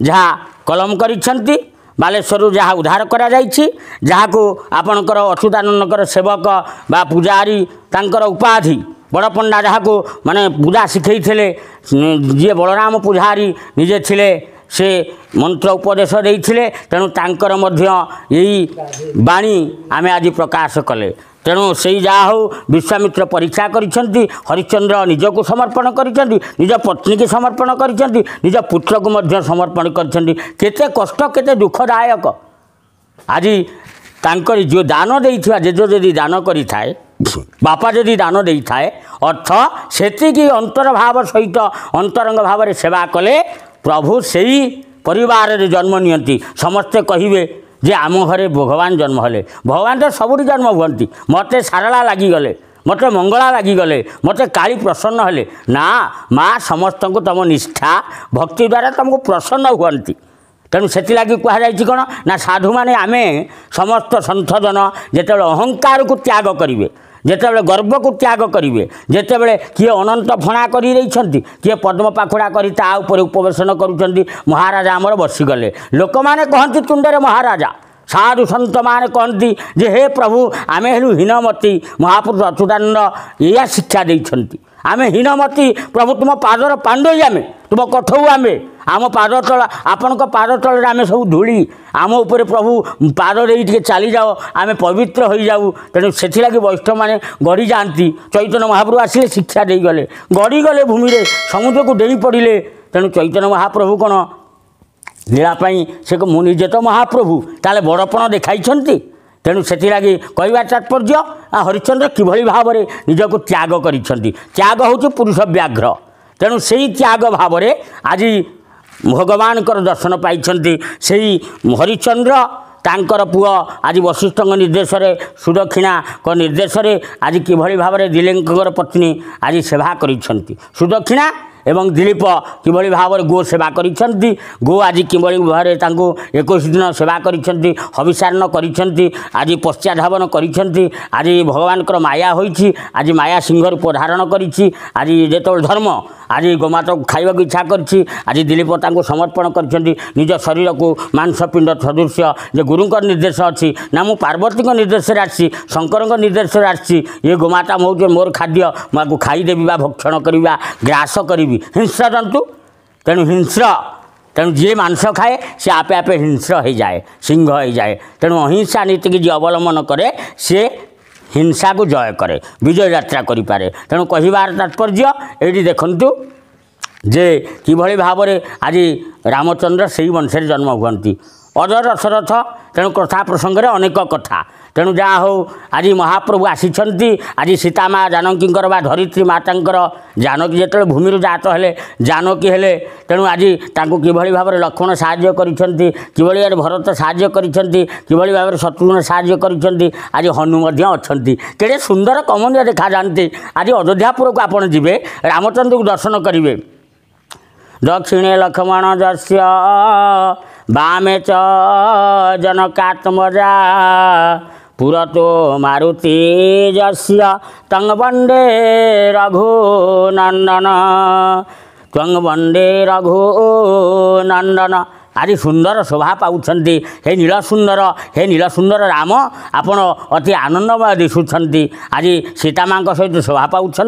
ଯାହା କଲମ କରିଛନ୍ତି ବାଲେଶ୍ୱରରୁ ଯାହା ଉଦ୍ଧାର କରାଯାଇଛି ଯାହାକୁ ଆପଣଙ୍କର ଅଚ୍ୟୁତାନନ୍ଦଙ୍କର ସେବକ ବା ପୂଜାରୀ ତାଙ୍କର ଉପାଧି ବଡ଼ ପଣ୍ଡା ଯାହାକୁ ମାନେ ପୂଜା ଶିଖେଇଥିଲେ ଯିଏ ବଳରାମ ପୂଜାରୀ ନିଜେ ଥିଲେ ସେ ମନ୍ତ୍ର ଉପଦେଶ ଦେଇଥିଲେ ତେଣୁ ତାଙ୍କର ମଧ୍ୟ ଏଇ ବାଣୀ ଆମେ ଆଜି ପ୍ରକାଶ କଲେ ତେଣୁ ସେଇ ଯାହା ହେଉ ବିଶ୍ୱାମିତ୍ର ପରୀକ୍ଷା କରିଛନ୍ତି ହରିଶ୍ଚନ୍ଦ୍ର ନିଜକୁ ସମର୍ପଣ କରିଛନ୍ତି ନିଜ ପତ୍ନୀକି ସମର୍ପଣ କରିଛନ୍ତି ନିଜ ପୁତ୍ରକୁ ମଧ୍ୟ ସମର୍ପଣ କରିଛନ୍ତି କେତେ କଷ୍ଟ କେତେ ଦୁଃଖଦାୟକ ଆଜି ତାଙ୍କରି ଯେଉଁ ଦାନ ଦେଇଥିବା ଜେଜ ଯଦି ଦାନ କରିଥାଏ ବାପା ଯଦି ଦାନ ଦେଇଥାଏ ଅର୍ଥ ସେତିକି ଅନ୍ତର୍ଭାବ ସହିତ ଅନ୍ତରଙ୍ଗ ଭାବରେ ସେବା କଲେ ପ୍ରଭୁ ସେଇ ପରିବାରରେ ଜନ୍ମ ନିଅନ୍ତି ସମସ୍ତେ କହିବେ ଯେ ଆମ ଘରେ ଭଗବାନ ଜନ୍ମ ହେଲେ ଭଗବାନ ତ ସବୁଠି ଜନ୍ମ ହୁଅନ୍ତି ମୋତେ ସାରଳା ଲାଗିଗଲେ ମୋତେ ମଙ୍ଗଳା ଲାଗିଗଲେ ମୋତେ କାଳି ପ୍ରସନ୍ନ ହେଲେ ନା ମା ସମସ୍ତଙ୍କୁ ତୁମ ନିଷ୍ଠା ଭକ୍ତି ଦ୍ୱାରା ତୁମକୁ ପ୍ରସନ୍ନ ହୁଅନ୍ତି ତେଣୁ ସେଥିଲାଗି କୁହାଯାଇଛି କ'ଣ ନା ସାଧୁମାନେ ଆମେ ସମସ୍ତ ସନ୍ଥଜନ ଯେତେବେଳେ ଅହଙ୍କାରକୁ ତ୍ୟାଗ କରିବେ ଯେତେବେଳେ ଗର୍ବକୁ ତ୍ୟାଗ କରିବେ ଯେତେବେଳେ କିଏ ଅନନ୍ତ ଫଣା କରି ଦେଇଛନ୍ତି କିଏ ପଦ୍ମ ପାଖୁଡ଼ା କରି ତା ଉପରେ ଉପବେଶନ କରୁଛନ୍ତି ମହାରାଜା ଆମର ବସିଗଲେ ଲୋକମାନେ କହନ୍ତି ତୁଣ୍ଡରେ ମହାରାଜା ସାଧୁ ସନ୍ତମାନେ କହନ୍ତି ଯେ ହେ ପ୍ରଭୁ ଆମେ ହେଲୁ ହୀନମତୀ ମହାପୁରୁଷ ଅଚ୍ୟୁତାନନ୍ଦ ଏଇଆ ଶିକ୍ଷା ଦେଇଛନ୍ତି ଆମେ ହୀନମତି ପ୍ରଭୁ ତୁମ ପାଦର ପାଣ୍ଡୋଇ ଆମେ ତୁମ କଠଉ ଆମେ ଆମ ପାଦ ତଳ ଆପଣଙ୍କ ପାଦ ତଳରେ ଆମେ ସବୁ ଧୂଳି ଆମ ଉପରେ ପ୍ରଭୁ ପାଦ ଦେଇ ଟିକେ ଚାଲିଯାଅ ଆମେ ପବିତ୍ର ହୋଇଯାଉ ତେଣୁ ସେଥିଲାଗି ବୈଷ୍ଣବମାନେ ଗଡ଼ି ଯାଆନ୍ତି ଚୈତନ୍ୟ ମହାପ୍ରଭୁ ଆସିଲେ ଶିକ୍ଷା ଦେଇଗଲେ ଗଡ଼ିଗଲେ ଭୂମିରେ ସମୁଦ୍ରକୁ ଡେଇଁ ପଡ଼ିଲେ ତେଣୁ ଚୈତନ୍ୟ ମହାପ୍ରଭୁ କ'ଣ ଲୀଳା ପାଇଁ ସେ ମୁଁ ନିଜେ ତ ମହାପ୍ରଭୁ ତାହେଲେ ବଡ଼ପଣ ଦେଖାଇଛନ୍ତି ତେଣୁ ସେଥିଲାଗି କହିବା ତାତ୍ପର୍ଯ୍ୟ ହରିଶ୍ଚନ୍ଦ୍ର କିଭଳି ଭାବରେ ନିଜକୁ ତ୍ୟାଗ କରିଛନ୍ତି ତ୍ୟାଗ ହେଉଛି ପୁରୁଷ ବ୍ୟାଘ୍ର ତେଣୁ ସେଇ ତ୍ୟାଗ ଭାବରେ ଆଜି ଭଗବାନଙ୍କର ଦର୍ଶନ ପାଇଛନ୍ତି ସେଇ ହରିଶ୍ଚନ୍ଦ୍ର ତାଙ୍କର ପୁଅ ଆଜି ବଶିଷ୍ଠଙ୍କ ନିର୍ଦ୍ଦେଶରେ ସୁଦକ୍ଷିଣାଙ୍କ ନିର୍ଦ୍ଦେଶରେ ଆଜି କିଭଳି ଭାବରେ ଦିଲେଙ୍କର ପତ୍ନୀ ଆଜି ସେବା କରିଛନ୍ତି ସୁଦକ୍ଷିଣା এবং ଦିଲୀପ କିଭଳି ଭାବରେ ଗୋ ସେବା କରିଛନ୍ତି ଗୋ ଆଜି କିଭଳି ଭାବରେ ତାଙ୍କୁ ଏକୋଇଶ ଦିନ ସେବା କରିଛନ୍ତି ହବିଷାରଣ କରିଛନ୍ତି ଆଜି ପଶ୍ଚାଧାବନ କରିଛନ୍ତି ଆଜି ଭଗବାନଙ୍କର ମାୟା ହୋଇଛି ଆଜି ମାୟା ସିଂହରୂପ ଧାରଣ କରିଛି ଆଜି ଯେତେବେଳେ ଧର୍ମ ଆଜି ଗୋମାତା ଖାଇବାକୁ ଇଚ୍ଛା କରିଛି ଆଜି ଦିଲ୍ଲୀପ ତାଙ୍କୁ ସମର୍ପଣ କରିଛନ୍ତି ନିଜ ଶରୀରକୁ ମାଂସପିଣ୍ଡ ସଦୃଶ୍ୟ ଯେ ଗୁରୁଙ୍କ ନିର୍ଦ୍ଦେଶ ଅଛି ନା ମୁଁ ପାର୍ବତୀଙ୍କ ନିର୍ଦ୍ଦେଶରେ ଆସିଛି ଶଙ୍କରଙ୍କ ନିର୍ଦ୍ଦେଶରେ ଆସିଛି ଏ ଗୋମାତା ହେଉଛି ମୋର ଖାଦ୍ୟ ମୁଁ ଆକୁ ଖାଇଦେବି ବା ଭକ୍ଷଣ କରିବା ଗ୍ରାସ କରିବି ହିଂସ୍ର ଜନ୍ତୁ ତେଣୁ ହିଂସ୍ର ତେଣୁ ଯିଏ ମାଂସ ଖାଏ ସେ ଆପେ ଆପେ ହିଂସ୍ର ହୋଇଯାଏ ସିଂହ ହୋଇଯାଏ ତେଣୁ ଅହିଂସା ନୀତିକି ଯିଏ ଅବଲମ୍ବନ କରେ ସିଏ ହିଂସାକୁ ଜୟ କରେ ବିଜୟ ଯାତ୍ରା କରିପାରେ ତେଣୁ କହିବାର ତାତ୍ପର୍ଯ୍ୟ ଏଇଠି ଦେଖନ୍ତୁ ଯେ କିଭଳି ଭାବରେ ଆଜି ରାମଚନ୍ଦ୍ର ସେଇ ବଂଶରେ ଜନ୍ମ ହୁଅନ୍ତି ଅଜର ଦଶରଥ ତେଣୁ କଥା ପ୍ରସଙ୍ଗରେ ଅନେକ କଥା ତେଣୁ ଯାହା ହେଉ ଆଜି ମହାପ୍ରଭୁ ଆସିଛନ୍ତି ଆଜି ସୀତା ମା ଜାନକୀଙ୍କର ବା ଧରିତ୍ରୀ ମାତାଙ୍କର ଜାନକୀ ଯେତେବେଳେ ଭୂମିରୁ ଜାତ ହେଲେ ଜାନକୀ ହେଲେ ତେଣୁ ଆଜି ତାଙ୍କୁ କିଭଳି ଭାବରେ ଲକ୍ଷ୍ମଣ ସାହାଯ୍ୟ କରିଛନ୍ତି କିଭଳି ଭାବରେ ଭରତ ସାହାଯ୍ୟ କରିଛନ୍ତି କିଭଳି ଭାବରେ ଶତ୍ରୁଘ୍ନ ସାହାଯ୍ୟ କରିଛନ୍ତି ଆଜି ହନୁ ମଧ୍ୟ ଅଛନ୍ତି କେଡ଼େ ସୁନ୍ଦର କମନୀୟ ଦେଖାଯାଆନ୍ତି ଆଜି ଅଯୋଧ୍ୟାପୁରକୁ ଆପଣ ଯିବେ ରାମଚନ୍ଦ୍ରକୁ ଦର୍ଶନ କରିବେ ଦକ୍ଷିଣେ ଲକ୍ଷ୍ମଣ ଦଶ୍ୟ ବାମେ ଚ ଜନକାତ୍ମଜା पुरतो तो मुतेज तङ वन्दे रघुनन्दन तङ बन्दे रघु नन्दन आदि सुन्दर शोभा पा नीलसुन्दर हे नील सुन्दर राम आपण अति आनन्दमय दिशुन आदि सीतामाको सहित शोभा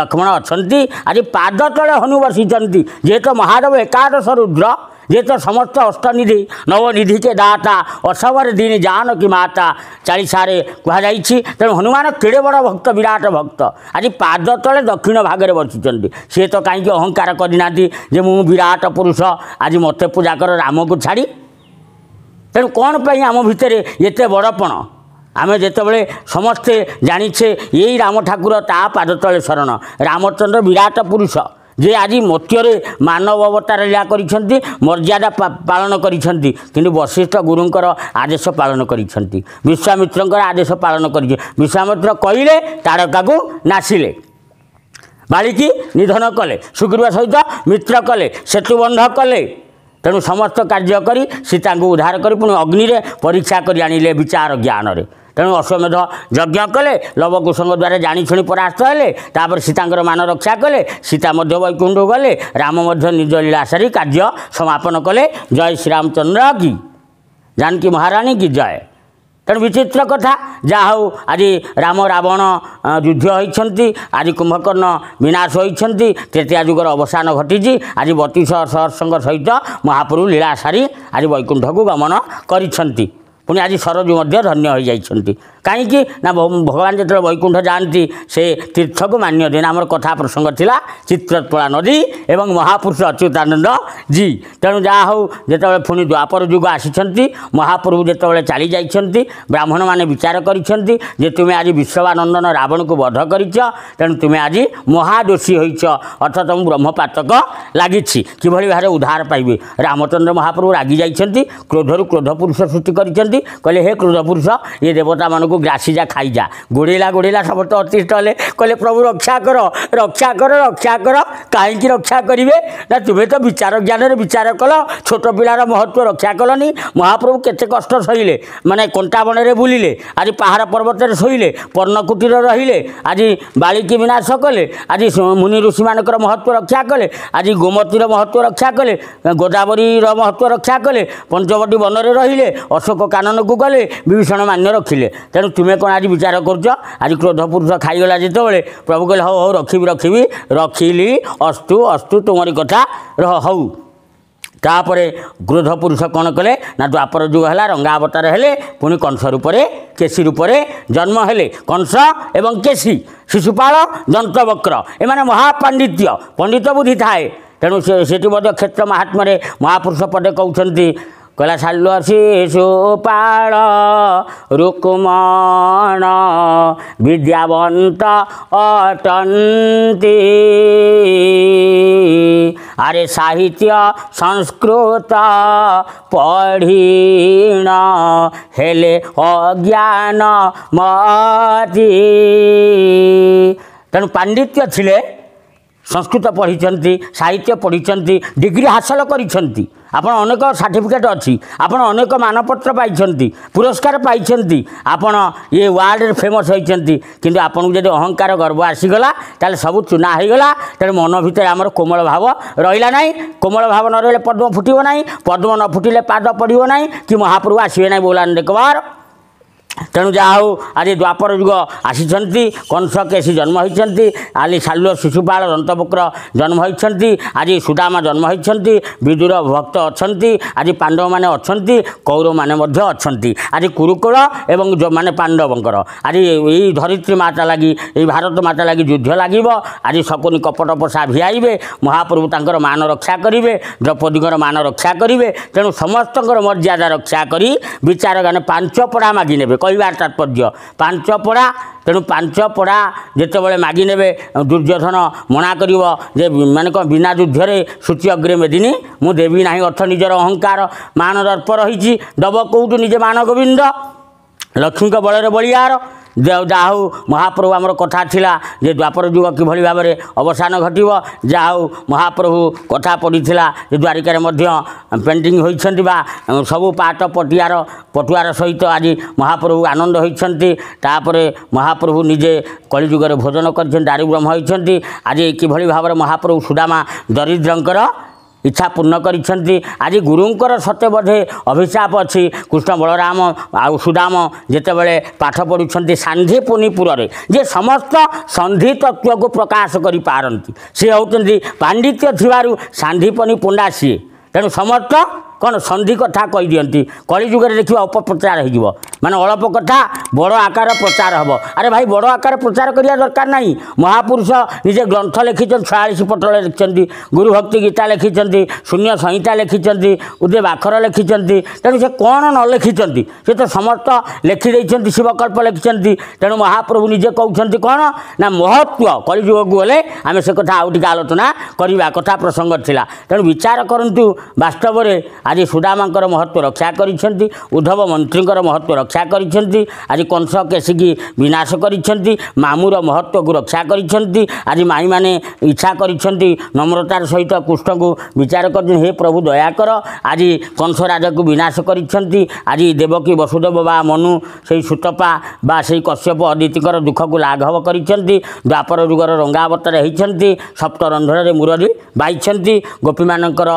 लक्ष्मण पाद तले हनु जि जेतो महादेव एकादश रुद्र ଯେତ ସମସ୍ତ ଅଷ୍ଟନିଧି ନବନିଧିକେ ଦାତା ଅସବର ଦିନ ଜାନକୀ ମାତା ଚାଳିଶାରେ କୁହାଯାଇଛି ତେଣୁ ହନୁମାନ କେଡ଼େ ବଡ଼ ଭକ୍ତ ବିରାଟ ଭକ୍ତ ଆଜି ପାଦ ତଳେ ଦକ୍ଷିଣ ଭାଗରେ ବସିଛନ୍ତି ସିଏ ତ କାହିଁକି ଅହଙ୍କାର କରିନାହାନ୍ତି ଯେ ମୁଁ ବିରାଟ ପୁରୁଷ ଆଜି ମୋତେ ପୂଜା କର ରାମକୁ ଛାଡ଼ି ତେଣୁ କ'ଣ ପାଇଁ ଆମ ଭିତରେ ଏତେ ବଡ଼ପଣ ଆମେ ଯେତେବେଳେ ସମସ୍ତେ ଜାଣିଛେ ଏଇ ରାମ ଠାକୁର ତା ପାଦ ତଳେ ଶରଣ ରାମଚନ୍ଦ୍ର ବିରାଟ ପୁରୁଷ ଯେ ଆଜି ମୃତ୍ୟୁରେ ମାନବ ଅବତାର ଲୀଳା କରିଛନ୍ତି ମର୍ଯ୍ୟାଦା ପାଳନ କରିଛନ୍ତି କିନ୍ତୁ ବଶିଷ୍ଠ ଗୁରୁଙ୍କର ଆଦେଶ ପାଳନ କରିଛନ୍ତି ବିଶ୍ୱାମିତ୍ରଙ୍କର ଆଦେଶ ପାଳନ କରିଛନ୍ତି ବିଶ୍ୱାମିତ୍ର କହିଲେ ତାରକାକୁ ନାସିଲେ ବାଳିକି ନିଧନ କଲେ ସୁଗ୍ରୀବ ସହିତ ମିତ୍ର କଲେ ସେତୁବନ୍ଧ କଲେ ତେଣୁ ସମସ୍ତ କାର୍ଯ୍ୟ କରି ସୀତାଙ୍କୁ ଉଦ୍ଧାର କରି ପୁଣି ଅଗ୍ନିରେ ପରୀକ୍ଷା କରି ଆଣିଲେ ବିଚାର ଜ୍ଞାନରେ ତେଣୁ ଅଶ୍ୱମେଧ ଯଜ୍ଞ କଲେ ଲବକୁଶଙ୍କ ଦ୍ୱାରା ଜାଣିଶୁଣି ପରାସ୍ତ ହେଲେ ତାପରେ ସୀତାଙ୍କର ମାନ ରକ୍ଷା କଲେ ସୀତା ମଧ୍ୟ ବୈକୁଣ୍ଠ ଗଲେ ରାମ ମଧ୍ୟ ନିଜ ଲୀଳା ସାରି କାର୍ଯ୍ୟ ସମାପନ କଲେ ଜୟ ଶ୍ରୀରାମଚନ୍ଦ୍ର କି ଜାନକୀ ମହାରାଣୀ କି ଜୟ ତେଣୁ ବିଚିତ୍ର କଥା ଯାହା ହେଉ ଆଜି ରାମ ରାବଣ ଯୁଦ୍ଧ ହୋଇଛନ୍ତି ଆଜି କୁମ୍ଭକର୍ଣ୍ଣ ବିନାଶ ହୋଇଛନ୍ତି ତୃତୀୟା ଯୁଗର ଅବସାନ ଘଟିଛି ଆଜି ବତିଶ ସହର୍ଷଙ୍କ ସହିତ ମହାପ୍ରଭୁ ଲୀଳା ସାରି ଆଜି ବୈକୁଣ୍ଠକୁ ଗମନ କରିଛନ୍ତି ପୁଣି ଆଜି ସରଜୁ ମଧ୍ୟ ଧନ୍ୟ ହୋଇଯାଇଛନ୍ତି କାହିଁକି ନା ଭଗବାନ ଯେତେବେଳେ ବୈକୁଣ୍ଠ ଯାଆନ୍ତି ସେ ତୀର୍ଥକୁ ମାନ୍ୟ ଦିନ ଆମର କଥା ପ୍ରସଙ୍ଗ ଥିଲା ଚିତ୍ରତୋଳା ନଦୀ ଏବଂ ମହାପୁରୁଷ ଅଚ୍ୟୁତାନନ୍ଦ ଜୀ ତେଣୁ ଯାହା ହେଉ ଯେତେବେଳେ ପୁଣି ଦ୍ୱାପର ଯୁଗ ଆସିଛନ୍ତି ମହାପ୍ରଭୁ ଯେତେବେଳେ ଚାଲି ଯାଇଛନ୍ତି ବ୍ରାହ୍ମଣମାନେ ବିଚାର କରିଛନ୍ତି ଯେ ତୁମେ ଆଜି ବିଶ୍ୱବାନନ୍ଦନ ରାବଣକୁ ବଧ କରିଛ ତେଣୁ ତୁମେ ଆଜି ମହାଦୋଷୀ ହୋଇଛ ଅର୍ଥାତ୍ ତୁମ ବ୍ରହ୍ମପାତକ ଲାଗିଛି କିଭଳି ଭାବରେ ଉଦ୍ଧାର ପାଇବେ ରାମଚନ୍ଦ୍ର ମହାପ୍ରଭୁ ରାଗି ଯାଇଛନ୍ତି କ୍ରୋଧରୁ କ୍ରୋଧ ପୁରୁଷ ସୃଷ୍ଟି କରିଛନ୍ତି କହୁଛନ୍ତି କହିଲେ ହେ କ୍ରୋଧ ପୁରୁଷ ଇଏ ଦେବତାମାନଙ୍କୁ ଗ୍ରାସିଯା ଖାଇଯା ଗୋଡ଼େଇଲା ଗୋଡ଼େଇଲା ସମସ୍ତେ ଅତିଷ୍ଠ ହେଲେ କହିଲେ ପ୍ରଭୁ ରକ୍ଷା କର ରକ୍ଷା କର ରକ୍ଷା କର କାହିଁକି ରକ୍ଷା କରିବେ ନା ତୁମେ ତ ବିଚାର ଜ୍ଞାନରେ ବିଚାର କଲ ଛୋଟ ପିଲାର ମହତ୍ତ୍ୱ ରକ୍ଷା କଲନି ମହାପ୍ରଭୁ କେତେ କଷ୍ଟ ସହିଲେ ମାନେ କଣ୍ଟାବଣରେ ବୁଲିଲେ ଆଜି ପାହାଡ଼ ପର୍ବତରେ ଶୋଇଲେ ପର୍ଣ୍ଣକୁଟୀର ରହିଲେ ଆଜି ବାଳିକି ବିନାଶ କଲେ ଆଜି ମୁନି ଋଷିମାନଙ୍କର ମହତ୍ତ୍ୱ ରକ୍ଷା କଲେ ଆଜି ଗୋମତୀର ମହତ୍ତ୍ୱ ରକ୍ଷା କଲେ ଗୋଦାବରୀର ମହତ୍ତ୍ୱ ରକ୍ଷା କଲେ ପଞ୍ଚବଟୀ ବନରେ ରହିଲେ ଅଶୋକ କାନ ଜ୍ଞାନନକୁ ଗଲେ ବିଭୀଷଣ ମାନ୍ୟ ରଖିଲେ ତେଣୁ ତୁମେ କ'ଣ ଆଜି ବିଚାର କରୁଛ ଆଜି କ୍ରୋଧ ପୁରୁଷ ଖାଇଗଲା ଯେତେବେଳେ ପ୍ରଭୁ କହିଲେ ହଉ ହଉ ରଖିବି ରଖିବି ରଖିଲି ଅସ୍ତୁ ଅସ୍ତୁ ତୁମରି କଥା ରହ ହଉ ତାପରେ କ୍ରୋଧ ପୁରୁଷ କ'ଣ କଲେ ନା ଦ୍ୱାପର ଯୁଗ ହେଲା ରଙ୍ଗା ଅବତାର ହେଲେ ପୁଣି କଂସ ରୂପରେ କେଶି ରୂପରେ ଜନ୍ମ ହେଲେ କଂସ ଏବଂ କେଶି ଶିଶୁପାଳ ଯନ୍ତ୍ରବକ୍ର ଏମାନେ ମହାପାଣ୍ଡିତ୍ୟ ପଣ୍ଡିତ ବୁଦ୍ଧି ଥାଏ ତେଣୁ ସେ ସେଠି ମଧ୍ୟ କ୍ଷେତ୍ର ମହାତ୍ମାରେ ମହାପୁରୁଷ ପଟେ କହୁଛନ୍ତି କହିଲା ସାଲୁ ଶିଶୁ ପାଳ ରୁକ୍ମଣ ବିଦ୍ୟାବନ୍ତ ଅଟନ୍ତି ଆରେ ସାହିତ୍ୟ ସଂସ୍କୃତ ପଢ଼ିଣ ହେଲେ ଅଜ୍ଞାନ ମତି ତେଣୁ ପାଣ୍ଡିତ୍ୟ ଥିଲେ ସଂସ୍କୃତ ପଢ଼ିଛନ୍ତି ସାହିତ୍ୟ ପଢ଼ିଛନ୍ତି ଡିଗ୍ରୀ ହାସଲ କରିଛନ୍ତି ଆପଣ ଅନେକ ସାର୍ଟିଫିକେଟ୍ ଅଛି ଆପଣ ଅନେକ ମାନପତ୍ର ପାଇଛନ୍ତି ପୁରସ୍କାର ପାଇଛନ୍ତି ଆପଣ ଏ ୱାର୍ଲଡ଼ରେ ଫେମସ୍ ହୋଇଛନ୍ତି କିନ୍ତୁ ଆପଣଙ୍କୁ ଯଦି ଅହଙ୍କାର ଗର୍ବ ଆସିଗଲା ତାହେଲେ ସବୁ ଚୁନା ହୋଇଗଲା ତେଣୁ ମନ ଭିତରେ ଆମର କୋମଳ ଭାବ ରହିଲା ନାହିଁ କୋମଳ ଭାବ ନ ରହିଲେ ପଦ୍ମ ଫୁଟିବ ନାହିଁ ପଦ୍ମ ନ ଫୁଟିଲେ ପାଦ ପଡ଼ିବ ନାହିଁ କି ମହାପ୍ରଭୁ ଆସିବେ ନାହିଁ ବୋଲାନ ଦେଖବାର ତେଣୁ ଯାହା ହେଉ ଆଜି ଦ୍ୱାପର ଯୁଗ ଆସିଛନ୍ତି କଂସ କେଶି ଜନ୍ମ ହୋଇଛନ୍ତି ଆଲି ଶାଲୁଅ ଶିଶୁପାଳ ଦନ୍ତବକ୍ର ଜନ୍ମ ହୋଇଛନ୍ତି ଆଜି ସୁଦାମା ଜନ୍ମ ହୋଇଛନ୍ତି ବିଦୁର ଭକ୍ତ ଅଛନ୍ତି ଆଜି ପାଣ୍ଡବମାନେ ଅଛନ୍ତି କୌରମାନେ ମଧ୍ୟ ଅଛନ୍ତି ଆଜି କୁରୁକୁଳ ଏବଂ ଯେଉଁମାନେ ପାଣ୍ଡବଙ୍କର ଆଜି ଏଇ ଧରିତ୍ରୀ ମାତା ଲାଗି ଏଇ ଭାରତ ମାତା ଲାଗି ଯୁଦ୍ଧ ଲାଗିବ ଆଜି ଶକୁନି କପଟ ପୋଷା ଭିଆଇବେ ମହାପ୍ରଭୁ ତାଙ୍କର ମାନ ରକ୍ଷା କରିବେ ଦ୍ରୌପଦୀଙ୍କର ମାନ ରକ୍ଷା କରିବେ ତେଣୁ ସମସ୍ତଙ୍କର ମର୍ଯ୍ୟାଦା ରକ୍ଷା କରି ବିଚାରଗାନ ପାଞ୍ଚ ପଡ଼ା ମାଗି ନେବେ କହିବା କହିବାର ତାତ୍ପର୍ଯ୍ୟ ପାଞ୍ଚପଡ଼ା ତେଣୁ ପାଞ୍ଚପଡ଼ା ଯେତେବେଳେ ମାଗିନେବେ ଦୁର୍ଯ୍ୟୋଧନ ମନା କରିବ ଯେ ମାନେ କ'ଣ ବିନା ଯୁଦ୍ଧରେ ସୂଚି ଅଗ୍ରେ ମେଦିନୀ ମୁଁ ଦେବି ନାହିଁ ଅର୍ଥ ନିଜର ଅହଙ୍କାର ମାନ ଦର୍ପ ରହିଛି ଦବ କେଉଁଠୁ ନିଜେ ମାନଗୋବିନ୍ଦ ଲକ୍ଷ୍ମୀଙ୍କ ବଳରେ ବଳିଆର ଯାହା ମହାପ୍ରଭୁ ଆମର କଥା ଥିଲା ଯେ ଦ୍ୱାପର ଯୁଗ କିଭଳି ଭାବରେ ଅବସାନ ଘଟିବ ଯାହା ମହାପ୍ରଭୁ କଥା ପଡ଼ିଥିଲା ଯେ ଦ୍ୱାରିକାରେ ମଧ୍ୟ ପେଣ୍ଟିଂ ହୋଇଛନ୍ତି ବା ସବୁ ପାଟ ପଟିଆର ପଟୁଆର ସହିତ ଆଜି ମହାପ୍ରଭୁ ଆନନ୍ଦ ହୋଇଛନ୍ତି ତାପରେ ମହାପ୍ରଭୁ ନିଜେ କଳିଯୁଗରେ ଭୋଜନ କରିଛନ୍ତି ଦାରିବ୍ରହ୍ମ ହୋଇଛନ୍ତି ଆଜି କିଭଳି ଭାବରେ ମହାପ୍ରଭୁ ସୁଦାମା ଦରିଦ୍ରଙ୍କର ଇଚ୍ଛା ପୂର୍ଣ୍ଣ କରିଛନ୍ତି ଆଜି ଗୁରୁଙ୍କର ସତ୍ୟ ବୋଧେ ଅଭିଶାପ ଅଛି କୃଷ୍ଣ ବଳରାମ ଆଉ ସୁଦାମ ଯେତେବେଳେ ପାଠ ପଢ଼ୁଛନ୍ତି ସାନ୍ଧି ପୁନିପୁରରେ ଯେ ସମସ୍ତ ସନ୍ଧି ତତ୍ଵକୁ ପ୍ରକାଶ କରିପାରନ୍ତି ସିଏ ହେଉଛନ୍ତି ପାଣ୍ଡିତ୍ୟ ଥିବାରୁ ସାନ୍ଧି ପୁନି ପୁଣ୍ଡା ସିଏ ତେଣୁ ସମସ୍ତ କ'ଣ ସନ୍ଧି କଥା କହିଦିଅନ୍ତି କଳିଯୁଗରେ ଦେଖିବା ଅପପ୍ରଚାର ହୋଇଯିବ ମାନେ ଅଳ୍ପ କଥା ବଡ଼ ଆକାର ପ୍ରଚାର ହେବ ଆରେ ଭାଇ ବଡ଼ ଆକାର ପ୍ରଚାର କରିବା ଦରକାର ନାହିଁ ମହାପୁରୁଷ ନିଜେ ଗ୍ରନ୍ଥ ଲେଖିଛନ୍ତି ଛୟାଳିଶ ପଟଳ ଲେଖିଛନ୍ତି ଗୁରୁଭକ୍ତି ଗୀତା ଲେଖିଛନ୍ତି ଶୂନ୍ୟ ସଂହିତା ଲେଖିଛନ୍ତି ଉଦୟ ଆଖର ଲେଖିଛନ୍ତି ତେଣୁ ସେ କ'ଣ ନ ଲେଖିଛନ୍ତି ସେ ତ ସମସ୍ତ ଲେଖିଦେଇଛନ୍ତି ଶିବକଳ୍ପ ଲେଖିଛନ୍ତି ତେଣୁ ମହାପ୍ରଭୁ ନିଜେ କହୁଛନ୍ତି କ'ଣ ନା ମହତ୍ଵ କଳିଯୁଗକୁ ଗଲେ ଆମେ ସେ କଥା ଆଉ ଟିକେ ଆଲୋଚନା କରିବା କଥା ପ୍ରସଙ୍ଗ ଥିଲା ତେଣୁ ବିଚାର କରନ୍ତୁ ବାସ୍ତବରେ ଆଜି ସୁଦାମାଙ୍କର ମହତ୍ତ୍ୱ ରକ୍ଷା କରିଛନ୍ତି ଉଦ୍ଧବ ମନ୍ତ୍ରୀଙ୍କର ମହତ୍ତ୍ୱ ରକ୍ଷା କରିଛନ୍ତି ଆଜି କଂସ କେଶିକି ବିନାଶ କରିଛନ୍ତି ମାମୁଁର ମହତ୍ତ୍ୱକୁ ରକ୍ଷା କରିଛନ୍ତି ଆଜି ମାଈମାନେ ଇଚ୍ଛା କରିଛନ୍ତି ନମ୍ରତାର ସହିତ କୃଷ୍ଣଙ୍କୁ ବିଚାର କରିଛନ୍ତି ହେ ପ୍ରଭୁ ଦୟାକର ଆଜି କଂସରାଜକୁ ବିନାଶ କରିଛନ୍ତି ଆଜି ଦେବକୀ ବସୁଦେବ ବା ମନୁ ସେଇ ସୁତପା ବା ସେଇ କଶ୍ୟପ ଅଦିତିଙ୍କର ଦୁଃଖକୁ ଲାଘବ କରିଛନ୍ତି ଦ୍ୱାପର ଯୁଗର ରଙ୍ଗାବତରେ ହେଇଛନ୍ତି ସପ୍ତରନ୍ଧ୍ରରେ ମୁରଲୀ ବାଇଛନ୍ତି ଗୋପୀମାନଙ୍କର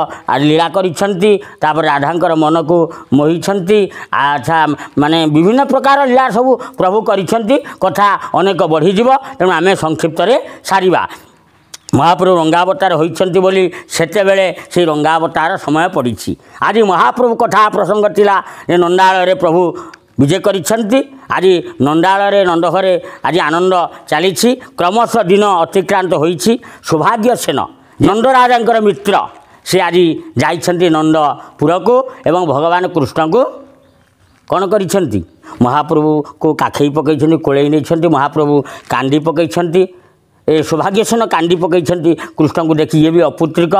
ଲୀଳା କରିଛନ୍ତି ତାପରେ ରାଧାଙ୍କର ମନକୁ ମୋହିଛନ୍ତି ଆଚ୍ଛା ମାନେ ବିଭିନ୍ନ ପ୍ରକାର ଲୀଳା ସବୁ ପ୍ରଭୁ କରିଛନ୍ତି କଥା ଅନେକ ବଢ଼ିଯିବ ତେଣୁ ଆମେ ସଂକ୍ଷିପ୍ତରେ ସାରିବା ମହାପ୍ରଭୁ ରଙ୍ଗାବତାର ହୋଇଛନ୍ତି ବୋଲି ସେତେବେଳେ ସେଇ ରଙ୍ଗାବତାର ସମୟ ପଡ଼ିଛି ଆଜି ମହାପ୍ରଭୁ କଥା ପ୍ରସଙ୍ଗ ଥିଲା ଯେ ନନ୍ଦାଳୟରେ ପ୍ରଭୁ ବିଜେ କରିଛନ୍ତି ଆଜି ନଣ୍ଡାଳରେ ନନ୍ଦଘରେ ଆଜି ଆନନ୍ଦ ଚାଲିଛି କ୍ରମଶଃ ଦିନ ଅତିକ୍ରାନ୍ତ ହୋଇଛି ସୌଭାଗ୍ୟ ସେନ ନନ୍ଦରାଜାଙ୍କର ମିତ୍ର ସେ ଆଜି ଯାଇଛନ୍ତି ନନ୍ଦପୁରକୁ ଏବଂ ଭଗବାନ କୃଷ୍ଣଙ୍କୁ କ'ଣ କରିଛନ୍ତି ମହାପ୍ରଭୁକୁ କାଖେଇ ପକାଇଛନ୍ତି କୋଳେଇ ନେଇଛନ୍ତି ମହାପ୍ରଭୁ କାନ୍ଦି ପକାଇଛନ୍ତି ଏ ସୌଭାଗ୍ୟସେନ କାନ୍ଦି ପକାଇଛନ୍ତି କୃଷ୍ଣଙ୍କୁ ଦେଖି ଇଏ ବି ଅପୁତ୍ରିକ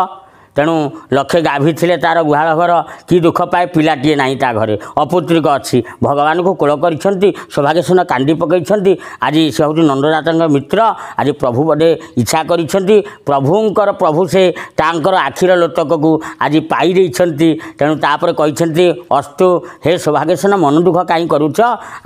ତେଣୁ ଲକ୍ଷେ ଗାଭୀ ଥିଲେ ତା'ର ଗୁହାଳ ଘର କି ଦୁଃଖ ପାଏ ପିଲାଟିଏ ନାହିଁ ତା ଘରେ ଅପୁତ୍ରିକ ଅଛି ଭଗବାନଙ୍କୁ କୋଳ କରିଛନ୍ତି ସୌଭାଗ୍ୟ କାନ୍ଦି ପକାଇଛନ୍ତି ଆଜି ସେ ହେଉଛି ନନ୍ଦନାଥଙ୍କ ମିତ୍ର ଆଜି ପ୍ରଭୁ ବୋଧେ ଇଚ୍ଛା କରିଛନ୍ତି ପ୍ରଭୁଙ୍କର ପ୍ରଭୁ ସେ ତାଙ୍କର ଆଖିର ଲୋତକକୁ ଆଜି ପାଇ ଦେଇଛନ୍ତି ତେଣୁ ତାପରେ କହିଛନ୍ତି ଅସ୍ତୁ ହେ ସୌଭାଗ୍ୟ ମନ ଦୁଃଖ କାହିଁ କରୁଛ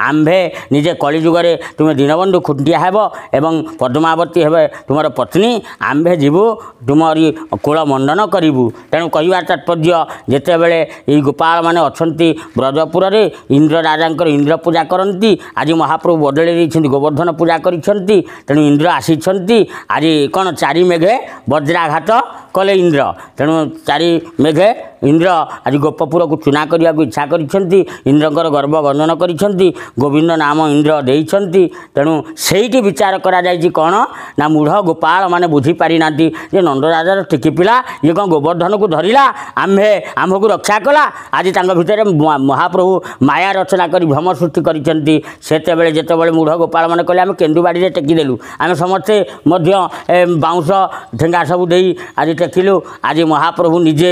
ଆମ୍ଭେ ନିଜେ କଳିଯୁଗରେ ତୁମେ ଦୀନବନ୍ଧୁ ଖୁଣ୍ଟିଆ ହେବ ଏବଂ ପଦ୍ମାବତୀ ହେବେ ତୁମର ପତ୍ନୀ ଆମ୍ଭେ ଯିବୁ ତୁମରି କୋଳ ମଣ୍ଡନ କରି କରିବୁ ତେଣୁ କହିବା ତାତ୍ପର୍ଯ୍ୟ ଯେତେବେଳେ ଏଇ ଗୋପାଳମାନେ ଅଛନ୍ତି ବ୍ରଜପୁରରେ ଇନ୍ଦ୍ର ରାଜାଙ୍କର ଇନ୍ଦ୍ର ପୂଜା କରନ୍ତି ଆଜି ମହାପ୍ରଭୁ ବଦଳେଇ ଦେଇଛନ୍ତି ଗୋବର୍ଦ୍ଧନ ପୂଜା କରିଛନ୍ତି ତେଣୁ ଇନ୍ଦ୍ର ଆସିଛନ୍ତି ଆଜି କ'ଣ ଚାରି ମେଘେ ବଜ୍ରାଘାତ କଲେ ଇନ୍ଦ୍ର ତେଣୁ ଚାରି ମେଘେ ଇନ୍ଦ୍ର ଆଜି ଗୋପପୁରକୁ ଚୁନା କରିବାକୁ ଇଚ୍ଛା କରିଛନ୍ତି ଇନ୍ଦ୍ରଙ୍କର ଗର୍ବ ବର୍ଣ୍ଣନ କରିଛନ୍ତି ଗୋବିନ୍ଦ ନାମ ଇନ୍ଦ୍ର ଦେଇଛନ୍ତି ତେଣୁ ସେଇଠି ବିଚାର କରାଯାଇଛି କ'ଣ ନା ମୂଢ଼ ଗୋପାଳ ମାନେ ବୁଝିପାରିନାହାନ୍ତି ଯେ ନନ୍ଦରାଜାର ଟିକି ପିଲା ଇଏ କ'ଣ ଗୋବର୍ଦ୍ଧନକୁ ଧରିଲା ଆମ୍ଭେ ଆମ୍ଭକୁ ରକ୍ଷା କଲା ଆଜି ତାଙ୍କ ଭିତରେ ମହାପ୍ରଭୁ ମାୟା ରଚନା କରି ଭ୍ରମ ସୃଷ୍ଟି କରିଛନ୍ତି ସେତେବେଳେ ଯେତେବେଳେ ମୂଢ଼ ଗୋପାଳ ମାନେ କହିଲେ ଆମେ କେନ୍ଦୁବାଡ଼ିରେ ଟେକିଦେଲୁ ଆମେ ସମସ୍ତେ ମଧ୍ୟ ବାଉଁଶ ଠେଙ୍ଗା ସବୁ ଦେଇ ଆଜି ଦେଖିଲୁ ଆଜି ମହାପ୍ରଭୁ ନିଜେ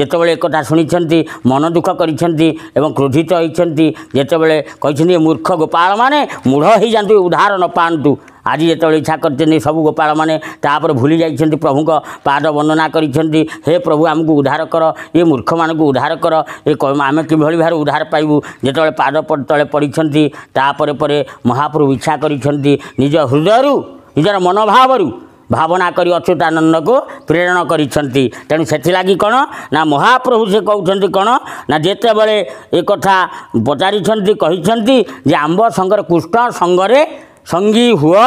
ଯେତେବେଳେ ଏକଥା ଶୁଣିଛନ୍ତି ମନ ଦୁଃଖ କରିଛନ୍ତି ଏବଂ କ୍ରୋଧିତ ହୋଇଛନ୍ତି ଯେତେବେଳେ କହିଛନ୍ତି ମୂର୍ଖ ଗୋପାଳମାନେ ମୂଢ଼ ହୋଇଯାଆନ୍ତୁ ଉଦ୍ଧାର ନ ପାଆନ୍ତୁ ଆଜି ଯେତେବେଳେ ଇଚ୍ଛା କରିଛନ୍ତି ସବୁ ଗୋପାଳମାନେ ତାପରେ ଭୁଲି ଯାଇଛନ୍ତି ପ୍ରଭୁଙ୍କ ପାଦ ବର୍ଣ୍ଣନା କରିଛନ୍ତି ହେ ପ୍ରଭୁ ଆମକୁ ଉଦ୍ଧାର କର ଏ ମୂର୍ଖମାନଙ୍କୁ ଉଦ୍ଧାର କର ଏ ଆମେ କିଭଳି ଭାବରେ ଉଦ୍ଧାର ପାଇବୁ ଯେତେବେଳେ ପାଦ ତଳେ ପଡ଼ିଛନ୍ତି ତାପରେ ପରେ ମହାପ୍ରଭୁ ଇଚ୍ଛା କରିଛନ୍ତି ନିଜ ହୃଦୟରୁ ନିଜର ମନୋଭାବରୁ ଭାବନା କରି ଅଚ୍ୟୁତାନନ୍ଦକୁ ପ୍ରେରଣ କରିଛନ୍ତି ତେଣୁ ସେଥିଲାଗି କ'ଣ ନା ମହାପ୍ରଭୁ ସେ କହୁଛନ୍ତି କ'ଣ ନା ଯେତେବେଳେ ଏ କଥା ପଚାରିଛନ୍ତି କହିଛନ୍ତି ଯେ ଆମ୍ବ ସଙ୍ଗରେ କୃଷ୍ଣ ସଙ୍ଗରେ ସଙ୍ଗୀ ହୁଅ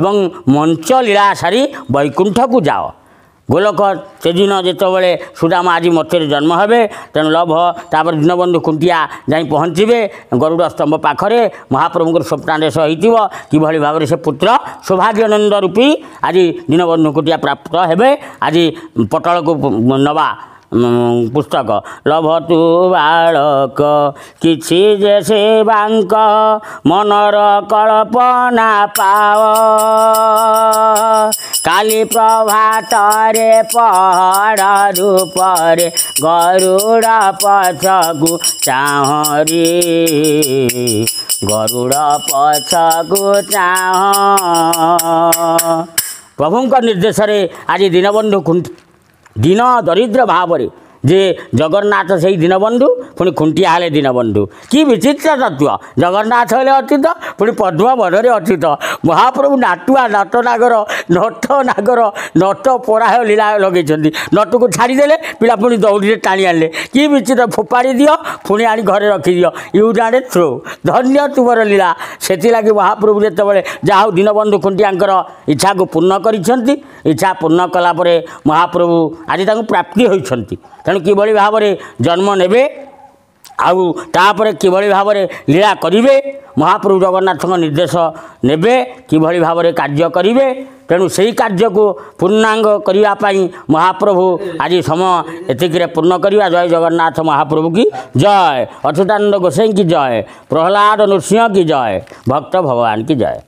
ଏବଂ ମଞ୍ଚ ଲୀଳା ସାରି ବୈକୁଣ୍ଠକୁ ଯାଅ ଗୋଲକ ସେଦିନ ଯେତେବେଳେ ସୁଦାମା ଆଜି ମତରେ ଜନ୍ମ ହେବେ ତେଣୁ ଲଭ ତାପରେ ଦୀନବନ୍ଧୁ ଖୁଣ୍ଟିଆ ଯାଇ ପହଞ୍ଚିବେ ଗରୁଡ଼ ସ୍ତମ୍ଭ ପାଖରେ ମହାପ୍ରଭୁଙ୍କର ସ୍ୱପ୍ନାଦେଶ ହୋଇଥିବ କିଭଳି ଭାବରେ ସେ ପୁତ୍ର ସୌଭାଗ୍ୟନନ୍ଦ ରୂପୀ ଆଜି ଦୀନବନ୍ଧୁ ଖୁଣ୍ଟିଆ ପ୍ରାପ୍ତ ହେବେ ଆଜି ପଟଳକୁ ନେବା ପୁସ୍ତକ ଲଭ ତୁ ବାଳକ କିଛି ଯେ ସେ ବାଙ୍କ ମନର କଳ୍ପନା ପାଅ କାଲି ପ୍ରଭାତରେ ପହଡ଼ ରୂପରେ ଗରୁଡ଼ ପଛକୁ ଚାହଁରି ଗରୁଡ଼ ପଛକୁ ଚାହଁ ପ୍ରଭୁଙ୍କ ନିର୍ଦ୍ଦେଶରେ ଆଜି ଦୀନବନ୍ଧୁ କୁନ୍ତ ଦିନ ଦରିଦ୍ର ଭାବରେ जे जगन्नाथ सही दिनबन्धु पो खुटिया दिनबन्धु कि विचित्र तत्व जगन्नाथ हो अतीत पहि पद्मवर अतीत महाप्रभु नातुवा नट नागर नट नागर नट परा लीला लगै नटु छाडिदेले दौड़ी पि दौडिए टाणि आणले विचित्र फोपाडी दियो पि आखिदियो युट्य थ्रो धन्य लीला तुवर लीलागि महाप्रभु जति बेला जाँदा खुन्टिया इच्छा को पूर्ण गरिन्छ इच्छा पूर्ण कलापर महाप्रभु आज त प्राप्ति हुन्छ ତେଣୁ କିଭଳି ଭାବରେ ଜନ୍ମ ନେବେ ଆଉ ତାପରେ କିଭଳି ଭାବରେ ଲୀଳା କରିବେ ମହାପ୍ରଭୁ ଜଗନ୍ନାଥଙ୍କ ନିର୍ଦ୍ଦେଶ ନେବେ କିଭଳି ଭାବରେ କାର୍ଯ୍ୟ କରିବେ ତେଣୁ ସେହି କାର୍ଯ୍ୟକୁ ପୂର୍ଣ୍ଣାଙ୍ଗ କରିବା ପାଇଁ ମହାପ୍ରଭୁ ଆଜି ସମୟ ଏତିକିରେ ପୂର୍ଣ୍ଣ କରିବା ଜୟ ଜଗନ୍ନାଥ ମହାପ୍ରଭୁ କି ଜୟ ଅଚ୍ୟୁତାନନ୍ଦ ଗୋସାଇଁ କି ଜୟ ପ୍ରହ୍ଲାଦ ନୃସିଂହ କି ଜୟ ଭକ୍ତ ଭଗବାନ କି ଜୟ